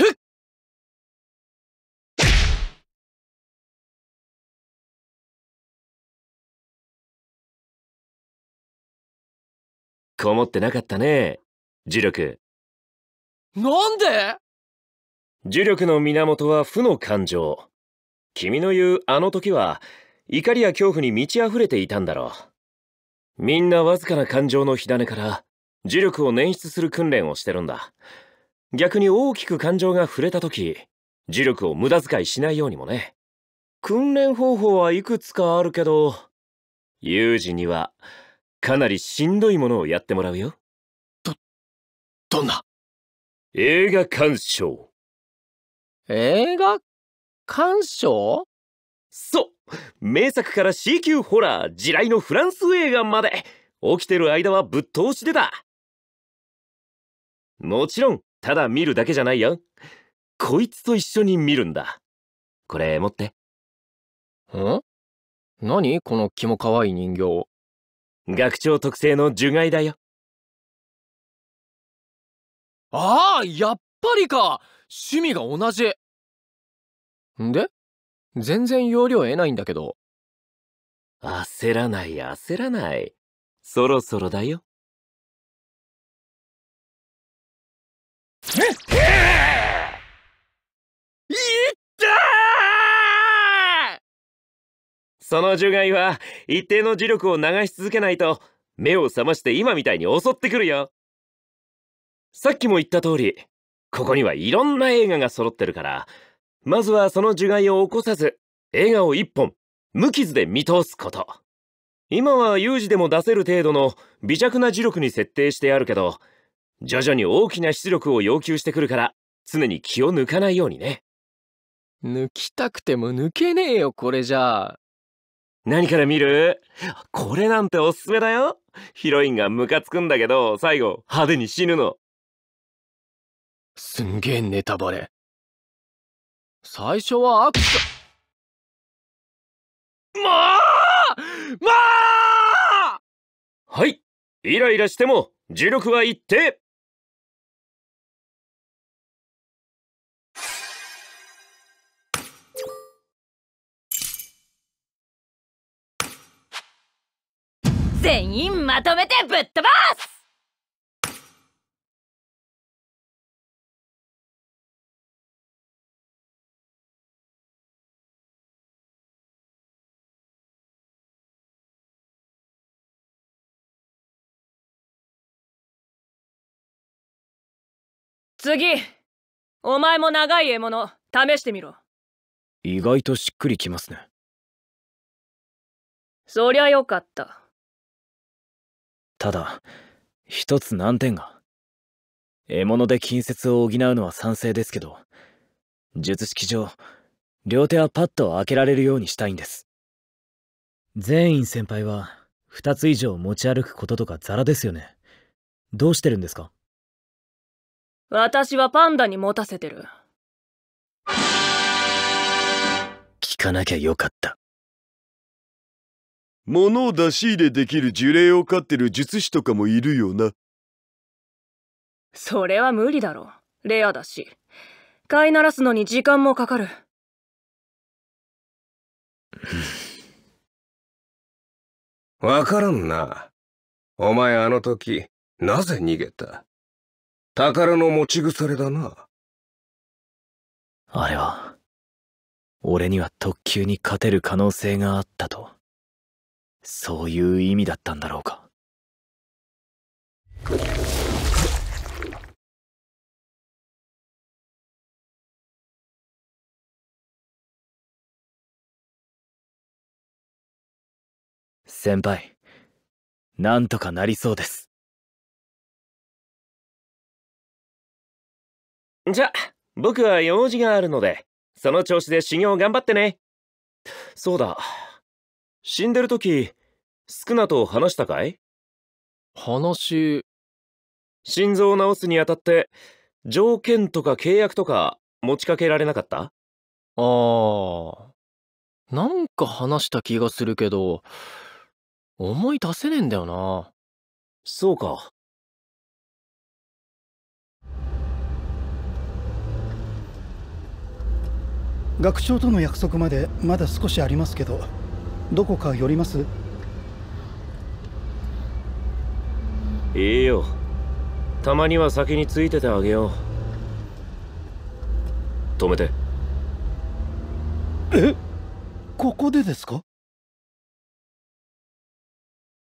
っこもってなかったね、呪力。なんで呪力の源は負の感情。君の言うあの時は、怒りや恐怖に満ち溢れていたんだろう。みんなわずかな感情の火種から呪力を捻出する訓練をしてるんだ。逆に大きく感情が触れた時、呪力を無駄遣いしないようにもね。訓練方法はいくつかあるけど、有事にはかなりしんどいものをやってもらうよ。ど、どんな映画鑑賞。映画鑑賞そう名作から C 級ホラー地雷のフランス映画まで起きてる間はぶっ通しでだもちろんただ見るだけじゃないよこいつと一緒に見るんだこれ持ってん何このキモかわいい人形学長特製の呪害だよああやっぱりか趣味が同じんで全然容量得ないんだけど。焦らない焦らない。そろそろだよ。いったその除外は一定の磁力を流し続けないと目を覚まして今みたいに襲ってくるよさっきも言った通りここにはいろんな映画が揃ってるからまずはその呪害を起こさず、笑顔一本、無傷で見通すこと。今は有事でも出せる程度の微弱な磁力に設定してあるけど、徐々に大きな出力を要求してくるから、常に気を抜かないようにね。抜きたくても抜けねえよ、これじゃあ。何から見るこれなんておすすめだよ。ヒロインがムカつくんだけど、最後、派手に死ぬの。すんげえネタバレ。最初はアクションまあまあはいイライラしても呪力は一定全員まとめてぶっ飛ばす次お前も長い獲物試してみろ意外としっくりきますねそりゃよかったただ一つ難点が獲物で近接を補うのは賛成ですけど術式上両手はパッと開けられるようにしたいんです全員先輩は2つ以上持ち歩くこととかザラですよねどうしてるんですか私はパンダに持たせてる聞かなきゃよかった物を出し入れできる呪霊を飼ってる術師とかもいるよなそれは無理だろレアだし飼いならすのに時間もかかるわからんなお前あの時なぜ逃げた宝の持ち腐れだな。あれは、俺には特急に勝てる可能性があったと、そういう意味だったんだろうか。先輩、なんとかなりそうです。じゃ僕は用事があるので、その調子で修行頑張ってね。そうだ。死んでる時、宿儺と話したかい話。心臓を治すにあたって、条件とか契約とか持ちかけられなかったああ。なんか話した気がするけど、思い出せねえんだよな。そうか。学長との約束までまだ少しありますけどどこか寄りますいいよたまには先についててあげよう止めてえここでですか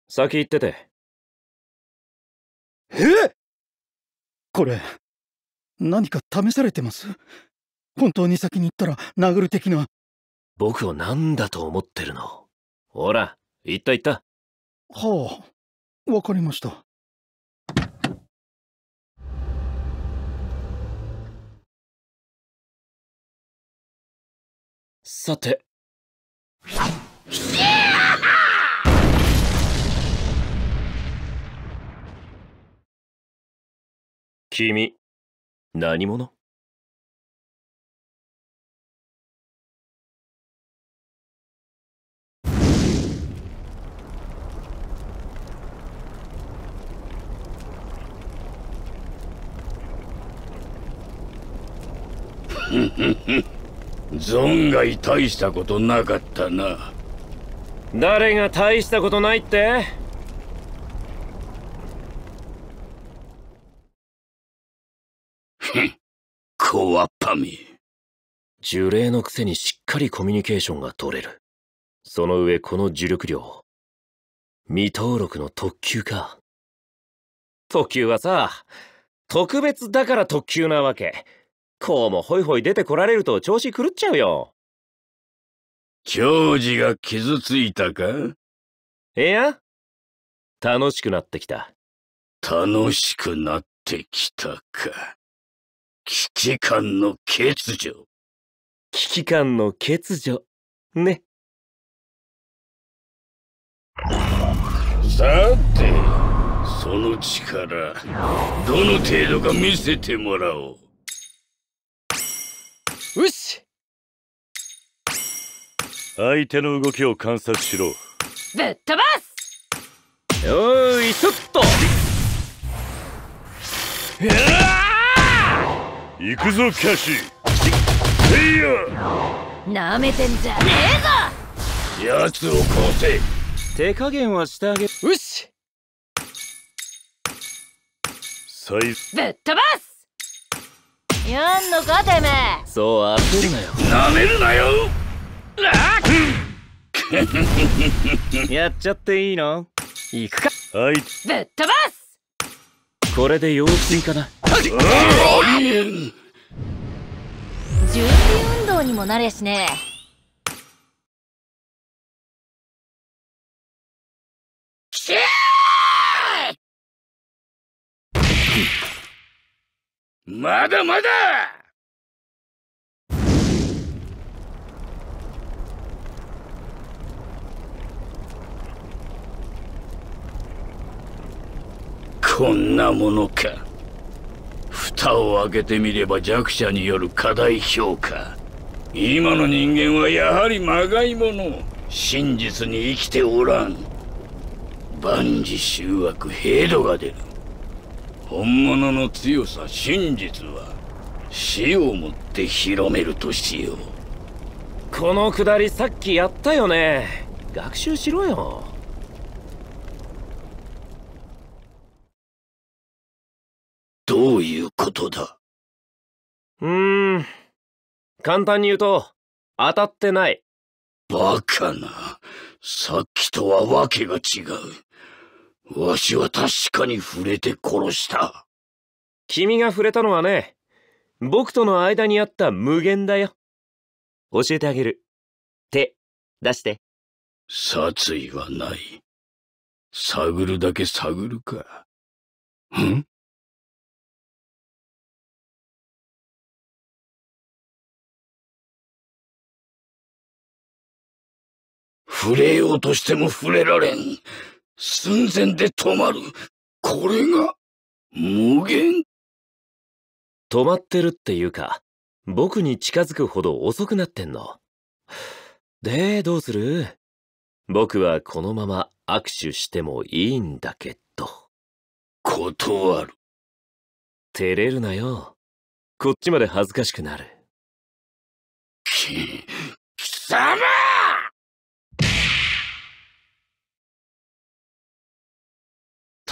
先行っててえこれ何か試されてます本当に先に行ったら殴る的な僕を何だと思ってるのほら行った行ったはあわかりましたさて君何者存外大したことなかったな誰が大したことないってふんコアパミ呪霊のくせにしっかりコミュニケーションが取れるその上この呪力量未登録の特急か特急はさ特別だから特急なわけこうもホイホイ出てこられると調子狂っちゃうよ。教授が傷ついたかいや、楽しくなってきた。楽しくなってきたか。危機感の欠如。危機感の欠如、ね。さて、その力、どの程度か見せてもらおう。よし相手の動きを観察しろぶっ飛ばすよいしょっと行くぞキャシーなめてんじゃねえぞやつを殺せ手加減はしてあげよしサイぶっ飛ばすやんのかてめえそう焦るなよなめるなよ やっちゃっていいの行くかはいぶっ飛ばすこれで様子いかな準備運動にもなれしねきまだまだこんなものか蓋を開けてみれば弱者による過大評価今の人間はやはりまがいもの真実に生きておらん万事醜悪ヘドが出る本物の強さ真実は死をもって広めるとしようこのくだりさっきやったよね学習しろよどういうことだうーん簡単に言うと当たってないバカなさっきとはわけが違うわしは確かに触れて殺した。君が触れたのはね、僕との間にあった無限だよ。教えてあげる。手、出して。殺意はない。探るだけ探るか。ん触れようとしても触れられん。寸前で止まる。これが、無限止まってるっていうか、僕に近づくほど遅くなってんの。で、どうする僕はこのまま握手してもいいんだけど。断る。照れるなよ。こっちまで恥ずかしくなる。き、貴様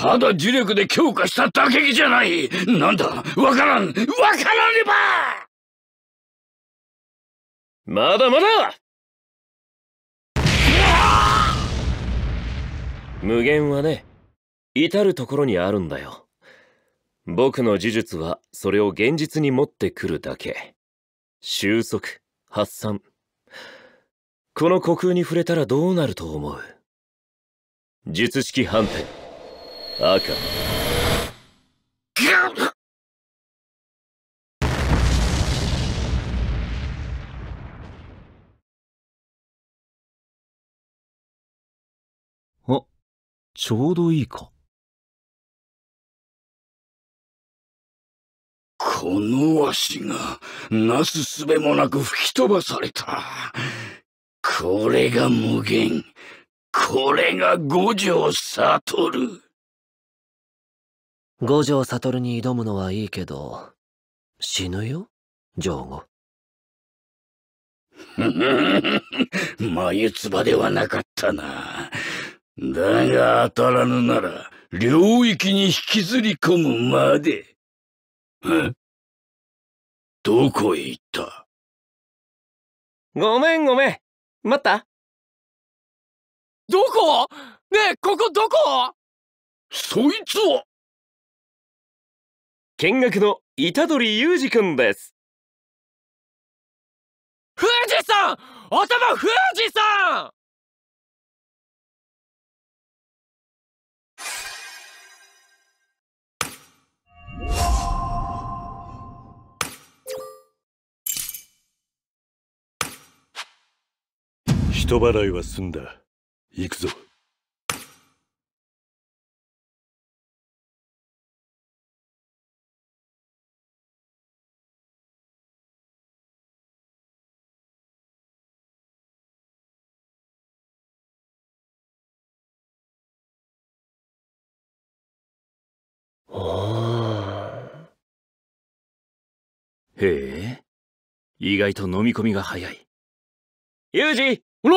ただ呪力で強化した打撃じゃないなんだわからんわからねばまだまだ無限はね、至る所にあるんだよ。僕の呪術はそれを現実に持ってくるだけ。収束、発散。この虚空に触れたらどうなると思う術式反転。赤あちょうどいいかこのしがなすすべもなく吹き飛ばされたこれが無限これが五条悟五条悟に挑むのはいいけど、死ぬよ、ジふふふ、眉唾ではなかったな。だが当たらぬなら、領域に引きずり込むまで。どこへ行ったごめんごめん。待ったどこねえ、ここどこそいつは見学の虎杖裕二君です富士山頭富士山人払いは済んだ行くぞへえ意外と飲み込みが早いユージおら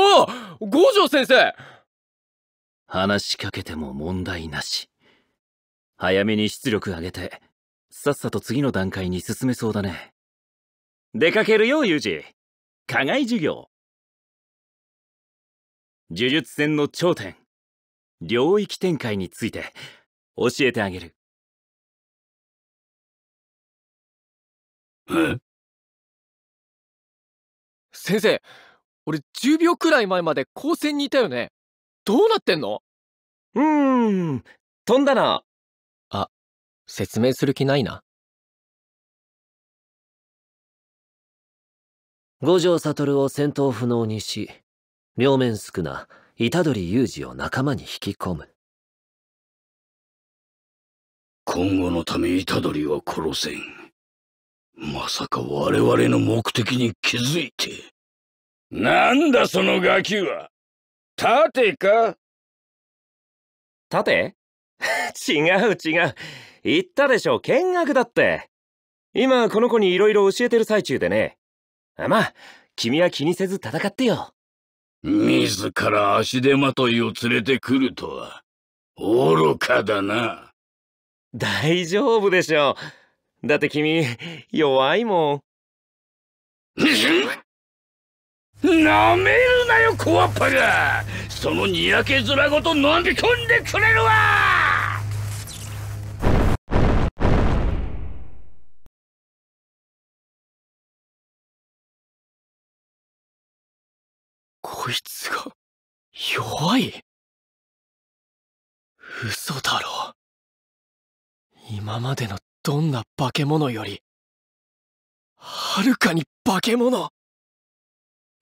五条先生話しかけても問題なし早めに出力上げてさっさと次の段階に進めそうだね出かけるよユージ課外授業呪術戦の頂点領域展開について教えてあげる先生、俺10秒くらい前まで高専にいたよね。どうなってんのうーん、飛んだな。あ、説明する気ないな。五条悟を戦闘不能にし、両面宿な虎杖雄二を仲間に引き込む。今後のため虎杖は殺せん。まさか我々の目的に気づいて。なんだそのガキは盾か盾 違う違う。言ったでしょ、見学だって。今、この子に色々教えてる最中でね。まあ、君は気にせず戦ってよ。自ら足手まといを連れてくるとは、愚かだな。大丈夫でしょう。だって君、弱いもん。なめるなよ、コアッパがそのにやけ面ごと飲み込んでくれるわこいつが弱い嘘だろ今までのどんな化け物よりはるかに化け物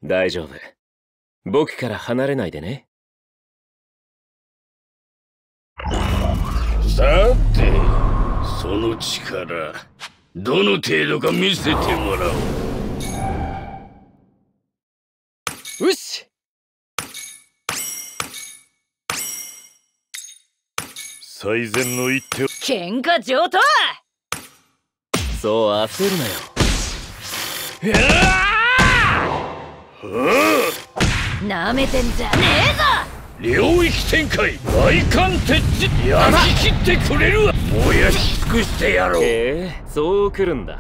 大丈夫僕から離れないでねさてその力どの程度か見せてもらおうよし最善の一手を喧嘩上等そう焦るなよなめてんじゃねえぞ領域展開外観徹底やってくれるわ燃やし尽くしてやろうええー、そうくるんだ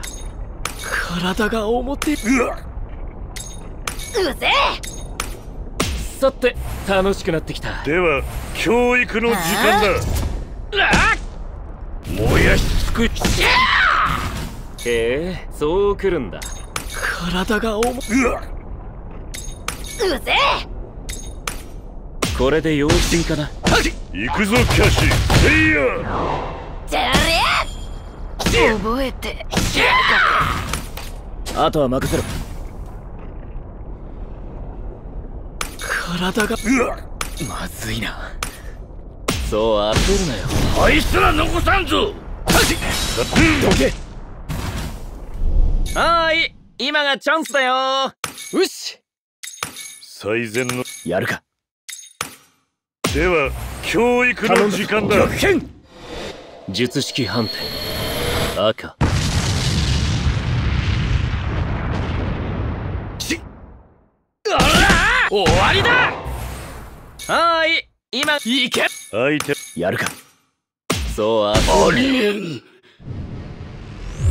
体が重てうわうぜえさて楽しくなってきたでは教育の時間だ燃やし尽くしてええそうくるんだ体が重うわうぜえこれで用心かな行くぞキャシーせいやじゃれ覚えてあとは任せろ体がうわまずいなそう焦るなよあいつら残さんぞどけはーい今がチャンスだよよし最善のやるかでは教育の時間だ逆変術式判定赤し終わりだはーい今いけ相手やるかそうありえん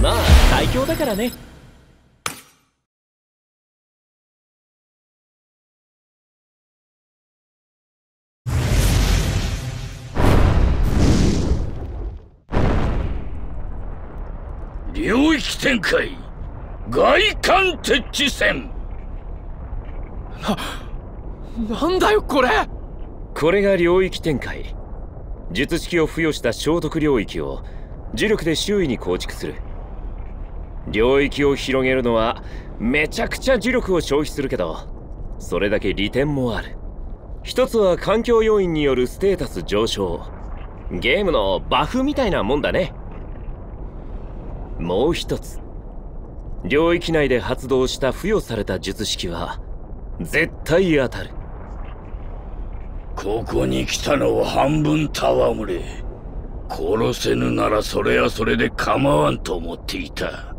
まあ最強だからね領域展開外観敵地戦な、なんだよこれこれが領域展開術式を付与した消毒領域を呪力で周囲に構築する領域を広げるのはめちゃくちゃ呪力を消費するけどそれだけ利点もある一つは環境要因によるステータス上昇ゲームのバフみたいなもんだねもう一つ領域内で発動した付与された術式は絶対当たるここに来たのを半分戯れ殺せぬならそれはそれで構わんと思っていた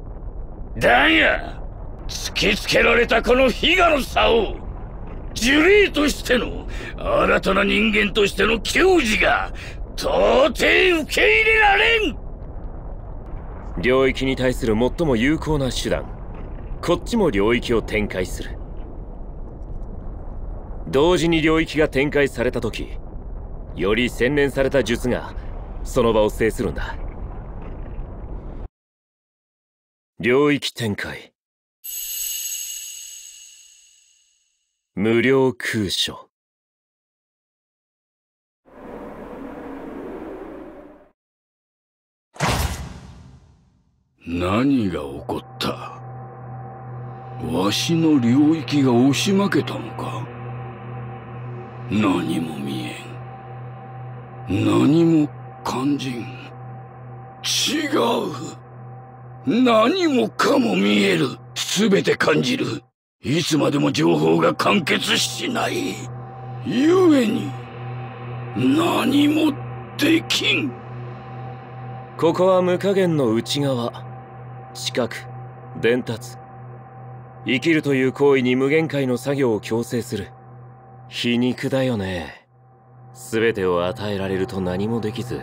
だが突きつけられたこの悲願の竿呪霊としての新たな人間としての矜持が到底受け入れられん領域に対する最も有効な手段こっちも領域を展開する同時に領域が展開された時より洗練された術がその場を制するんだ領域展開無料空所何が起こったわしの領域が押し負けたのか何も見えん。何も感じん。違う何もかも見えるすべて感じるいつまでも情報が完結しない故に、何もできんここは無加減の内側。視覚伝達生きるという行為に無限界の作業を強制する皮肉だよね全てを与えられると何もできず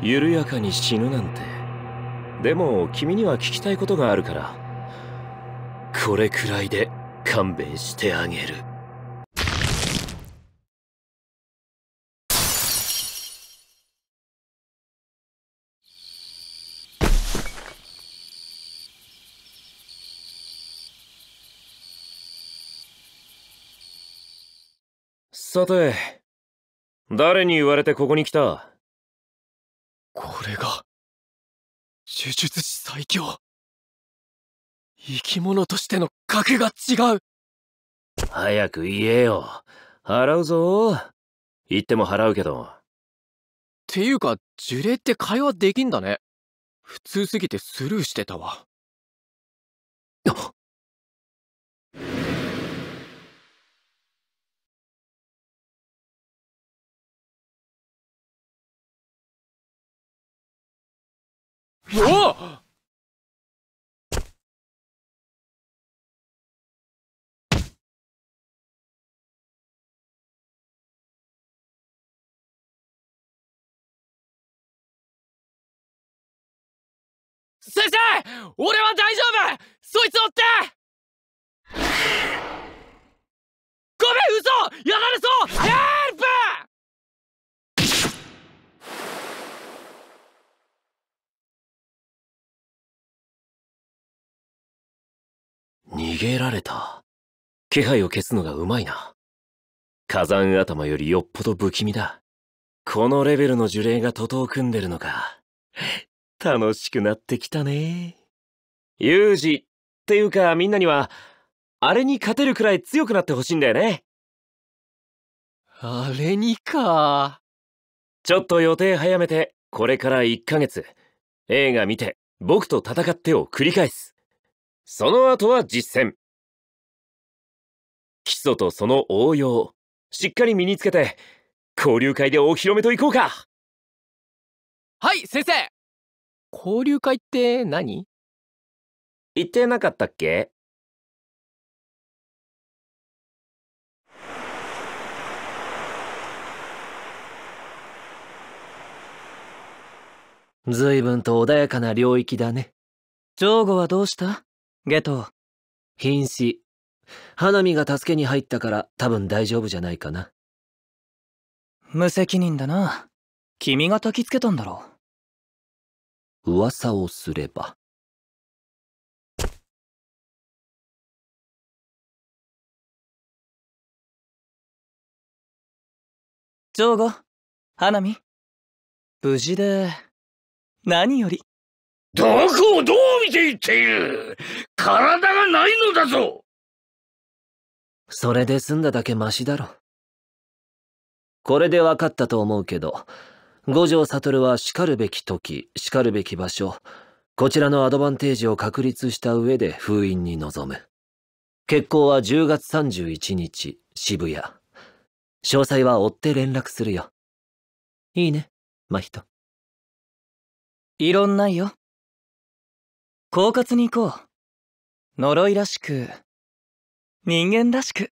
緩やかに死ぬなんてでも君には聞きたいことがあるからこれくらいで勘弁してあげる。さて誰に言われてここに来たこれが呪術師最強生き物としての格が違う早く言えよ払うぞ言っても払うけどていうか呪霊って会話できんだね普通すぎてスルーしてたわあっ おっ先生俺は大丈夫そいつ追ってごめん嘘やられそう逃げられた。気配を消すのがうまいな。火山頭よりよっぽど不気味だ。このレベルの呪霊が徒党組んでるのか。楽しくなってきたね。ユージ、っていうかみんなには、あれに勝てるくらい強くなってほしいんだよね。あれにか。ちょっと予定早めて、これから1ヶ月、映画見て、僕と戦ってを繰り返す。その後は実践。基礎とその応用、しっかり身につけて、交流会でお披露目といこうかはい先生交流会って何言ってなかったっけ随分と穏やかな領域だね。ジョーゴはどうしたゲト、瀕死。花見が助けに入ったから多分大丈夫じゃないかな。無責任だな。君が焚きつけたんだろう。噂をすれば。ジョーゴ、花見。無事で、何より。どこをどう見て言っている体がないのだぞそれで済んだだけマシだろ。これで分かったと思うけど、五条悟は叱るべき時、叱るべき場所、こちらのアドバンテージを確立した上で封印に臨む。結行は10月31日、渋谷。詳細は追って連絡するよ。いいね、真人。いろんないよ。狡猾に行こう呪いらしく人間らしく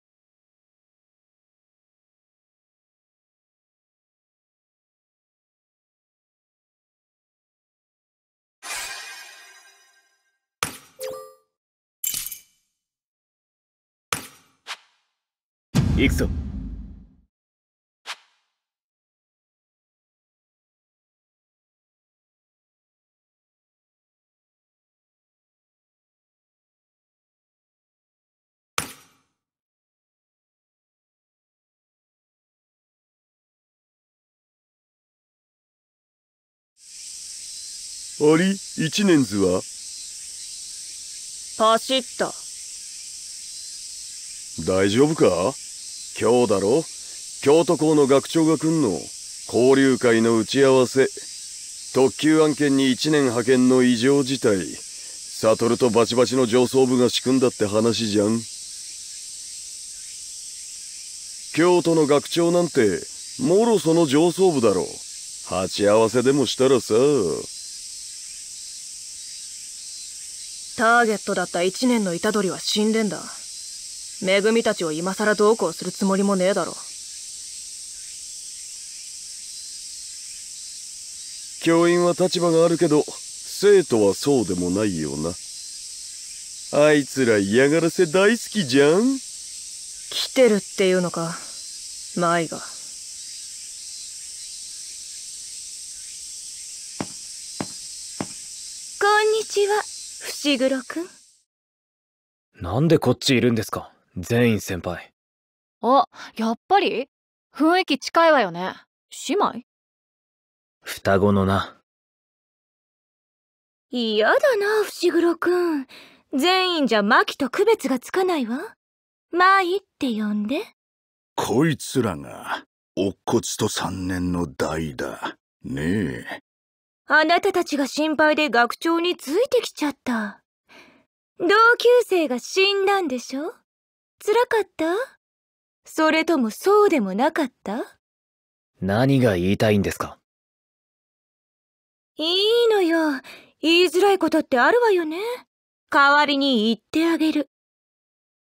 行くぞあり一年図はパシッと大丈夫か今日だろ京都校の学長が来んの交流会の打ち合わせ特急案件に1年派遣の異常事態悟とバチバチの上層部が仕組んだって話じゃん京都の学長なんてもろその上層部だろ鉢合わせでもしたらさターゲットだった一年の虎杖は死んでんだ。めみたちを今更どうこうするつもりもねえだろ。教員は立場があるけど、生徒はそうでもないよな。あいつら嫌がらせ大好きじゃん来てるっていうのか、舞が。こんにちは。伏黒くんなんでこっちいるんですか善員先輩あやっぱり雰囲気近いわよね姉妹双子のな嫌だな伏黒くん善意じゃマキと区別がつかないわマイって呼んでこいつらが乙骨と三年の代だねえあなたたちが心配で学長についてきちゃった。同級生が死んだんでしょ辛かったそれともそうでもなかった何が言いたいんですかいいのよ。言いづらいことってあるわよね。代わりに言ってあげる。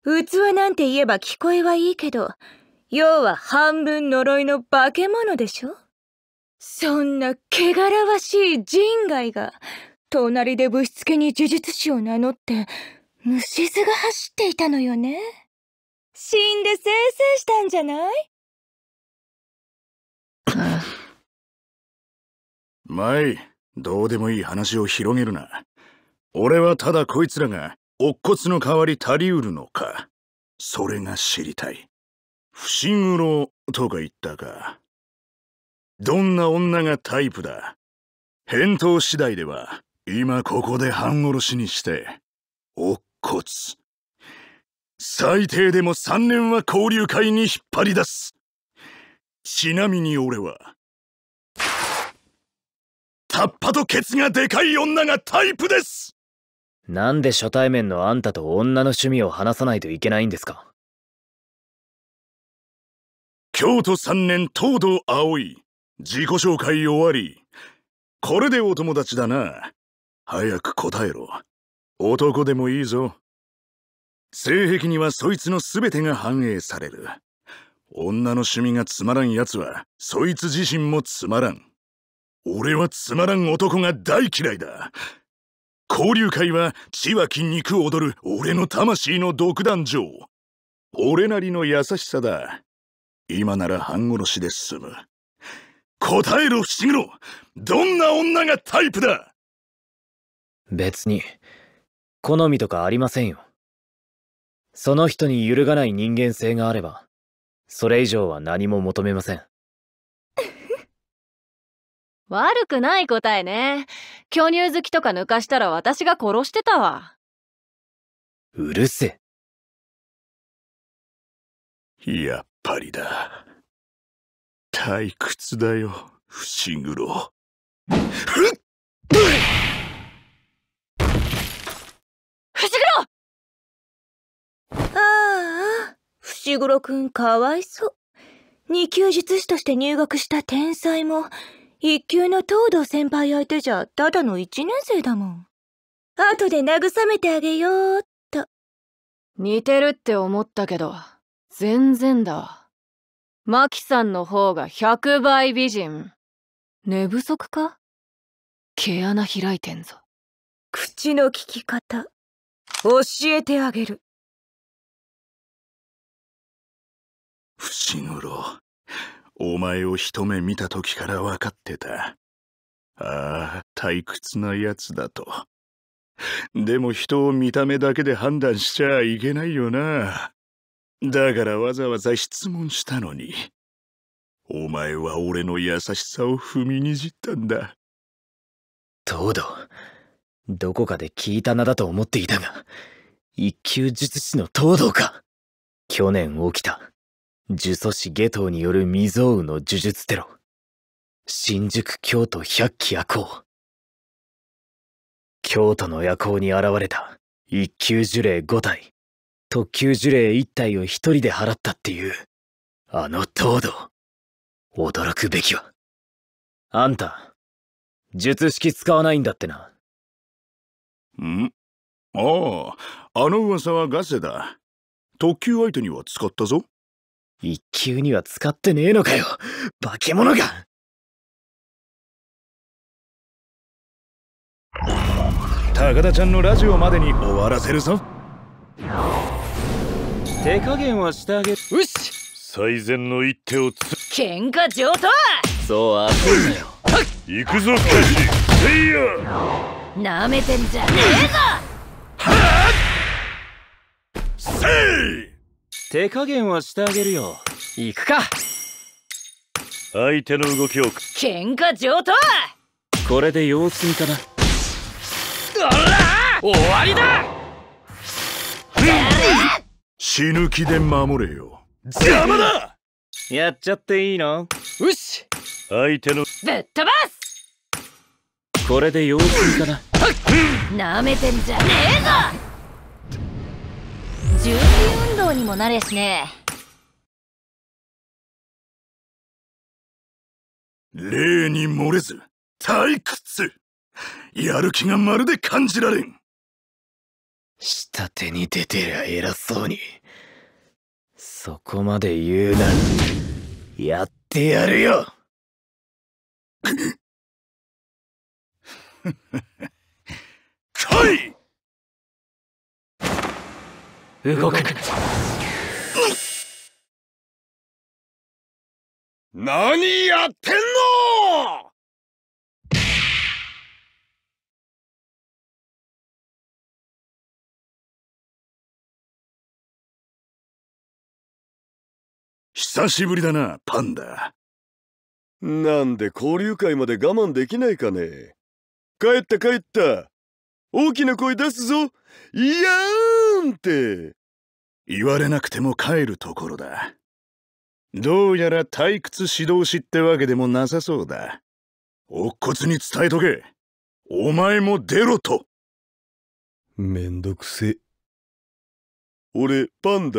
器なんて言えば聞こえはいいけど、要は半分呪いの化け物でしょそんな汚らわしい人外が、隣でぶしつけに呪術師を名乗って、虫巣が走っていたのよね。死んで生成したんじゃないあ、い、どうでもいい話を広げるな。俺はただこいつらが、乙骨の代わり足りうるのか。それが知りたい。不審うろとか言ったか。どんな女がタイプだ返答次第では、今ここで半殺しにして、乙骨。最低でも3年は交流会に引っ張り出す。ちなみに俺は、タッパとケツがでかい女がタイプですなんで初対面のあんたと女の趣味を話さないといけないんですか京都3年東堂葵自己紹介終わり。これでお友達だな。早く答えろ。男でもいいぞ。性癖にはそいつの全てが反映される。女の趣味がつまらん奴は、そいつ自身もつまらん。俺はつまらん男が大嫌いだ。交流会は血は筋肉踊る俺の魂の独壇場。俺なりの優しさだ。今なら半殺しで済む。答えろ伏黒どんな女がタイプだ別に好みとかありませんよその人に揺るがない人間性があればそれ以上は何も求めません 悪くない答えね巨乳好きとか抜かしたら私が殺してたわうるせやっぱりだ退屈だよ、伏黒。ふっ伏黒ああ、伏黒くんかわいそう。二級術師として入学した天才も、一級の東堂先輩相手じゃただの一年生だもん。後で慰めてあげようっと。似てるって思ったけど、全然だ。マキさんの方が100倍美人。寝不足か毛穴開いてんぞ。口の利き方、教えてあげる。伏黒、お前を一目見た時から分かってた。ああ、退屈な奴だと。でも人を見た目だけで判断しちゃいけないよな。だからわざわざ質問したのに。お前は俺の優しさを踏みにじったんだ。東堂、どこかで聞いた名だと思っていたが、一級術師の東堂か去年起きた、呪詛師下等による未曾有の呪術テロ。新宿京都百鬼夜行。京都の夜行に現れた一級呪霊5体。特級呪霊一体を一人で払ったっていう、あの東堂。驚くべきは。あんた、術式使わないんだってな。んああ、あの噂はガセだ。特級相手には使ったぞ。一級には使ってねえのかよ化け物が高田ちゃんのラジオまでに終わらせるぞ手加減はしてあげるうし最善の一手をつ喧嘩上等そう焦るなよ行くぞケシせいやなめてんじゃねえぞはせい手加減はしてあげるよ行くか相手の動きを喧嘩上等これで様子見かな終わりだ、うん死ぬ気で守れよ邪魔だやっちゃっていいのうし相手のぶっ飛ばすこれで様子かな舐めてんじゃねえぞ準備運動にもなれしね例に漏れず退屈やる気がまるで感じられん下手に出てりゃ偉そうにそこまで言うならやってやるよかい動く何やってんの久しぶりだな、パンダ。なんで交流会まで我慢できないかね。帰った帰った。大きな声出すぞ。いやーんって。言われなくても帰るところだ。どうやら退屈指導士ってわけでもなさそうだ。乙骨に伝えとけ。お前も出ろと。めんどくせ。俺、パンダ。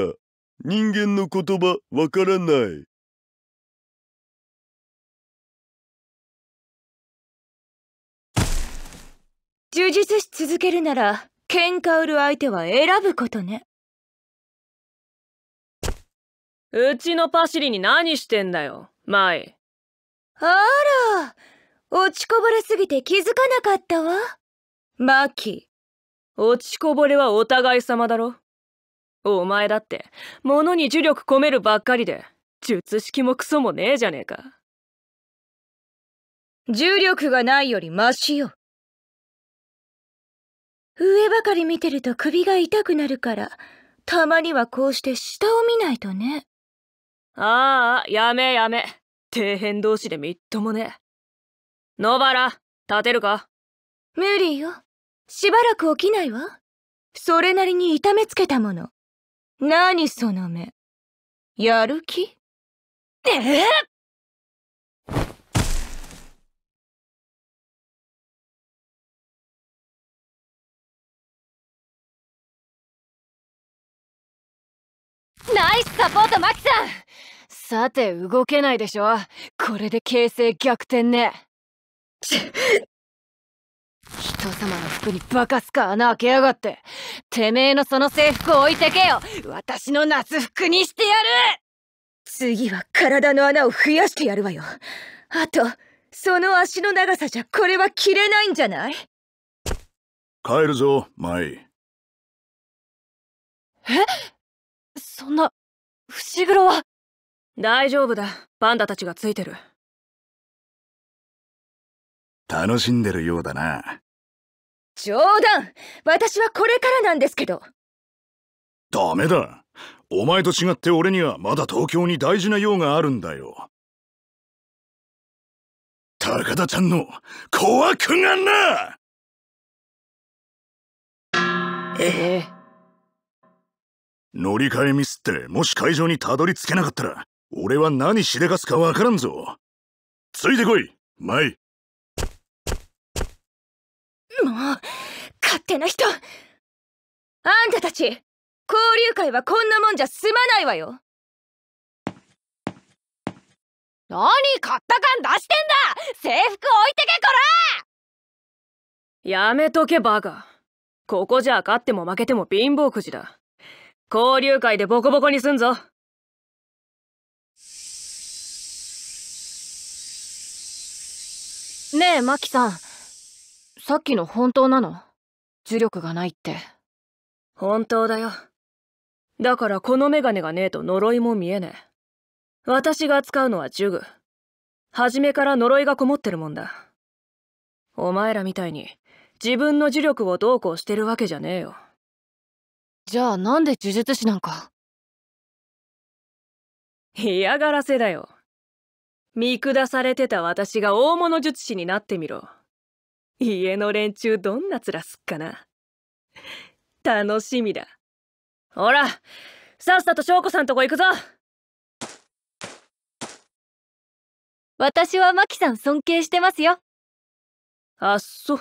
人間の言葉わからない。充実し続けるなら喧嘩売る相手は選ぶことねうちのパシリに何してんだよマイあら落ちこぼれすぎて気づかなかったわマキ落ちこぼれはお互い様だろお前だって物に呪力込めるばっかりで術式もクソもねえじゃねえか重力がないよりマシよ上ばかり見てると首が痛くなるからたまにはこうして下を見ないとねああやめやめ底辺同士でみっともね野原立てるか無理よしばらく起きないわそれなりに痛めつけたもの何その目やる気えっナイスサポートマキさんさて動けないでしょこれで形勢逆転ね人様の服にバカすか穴開けやがっててめえのその制服を置いてけよ私の夏服にしてやる次は体の穴を増やしてやるわよあとその足の長さじゃこれは着れないんじゃない帰るぞ舞えそんな伏黒は大丈夫だパンダたちがついてる楽しんでるようだな冗談私はこれからなんですけどダメだお前と違って俺にはまだ東京に大事な用があるんだよ高田ちゃんの怖くがなええ乗り換えミスってもし会場にたどり着けなかったら俺は何しでかすかわからんぞついてこい舞もう、勝手な人あんたたち、交流会はこんなもんじゃ済まないわよ何買った感出してんだ制服置いてけこらやめとけバカここじゃ勝っても負けても貧乏くじだ交流会でボコボコにすんぞねえマキさんさっきの本当なの呪力がないって本当だよだからこのメガネがねえと呪いも見えねえ私が扱うのは呪具初めから呪いがこもってるもんだお前らみたいに自分の呪力をどうこうしてるわけじゃねえよじゃあなんで呪術師なんか嫌がらせだよ見下されてた私が大物術師になってみろ家の連中どんな面すっかな楽しみだほらさっさと翔子さんとこ行くぞ私はマキさん尊敬してますよあっそ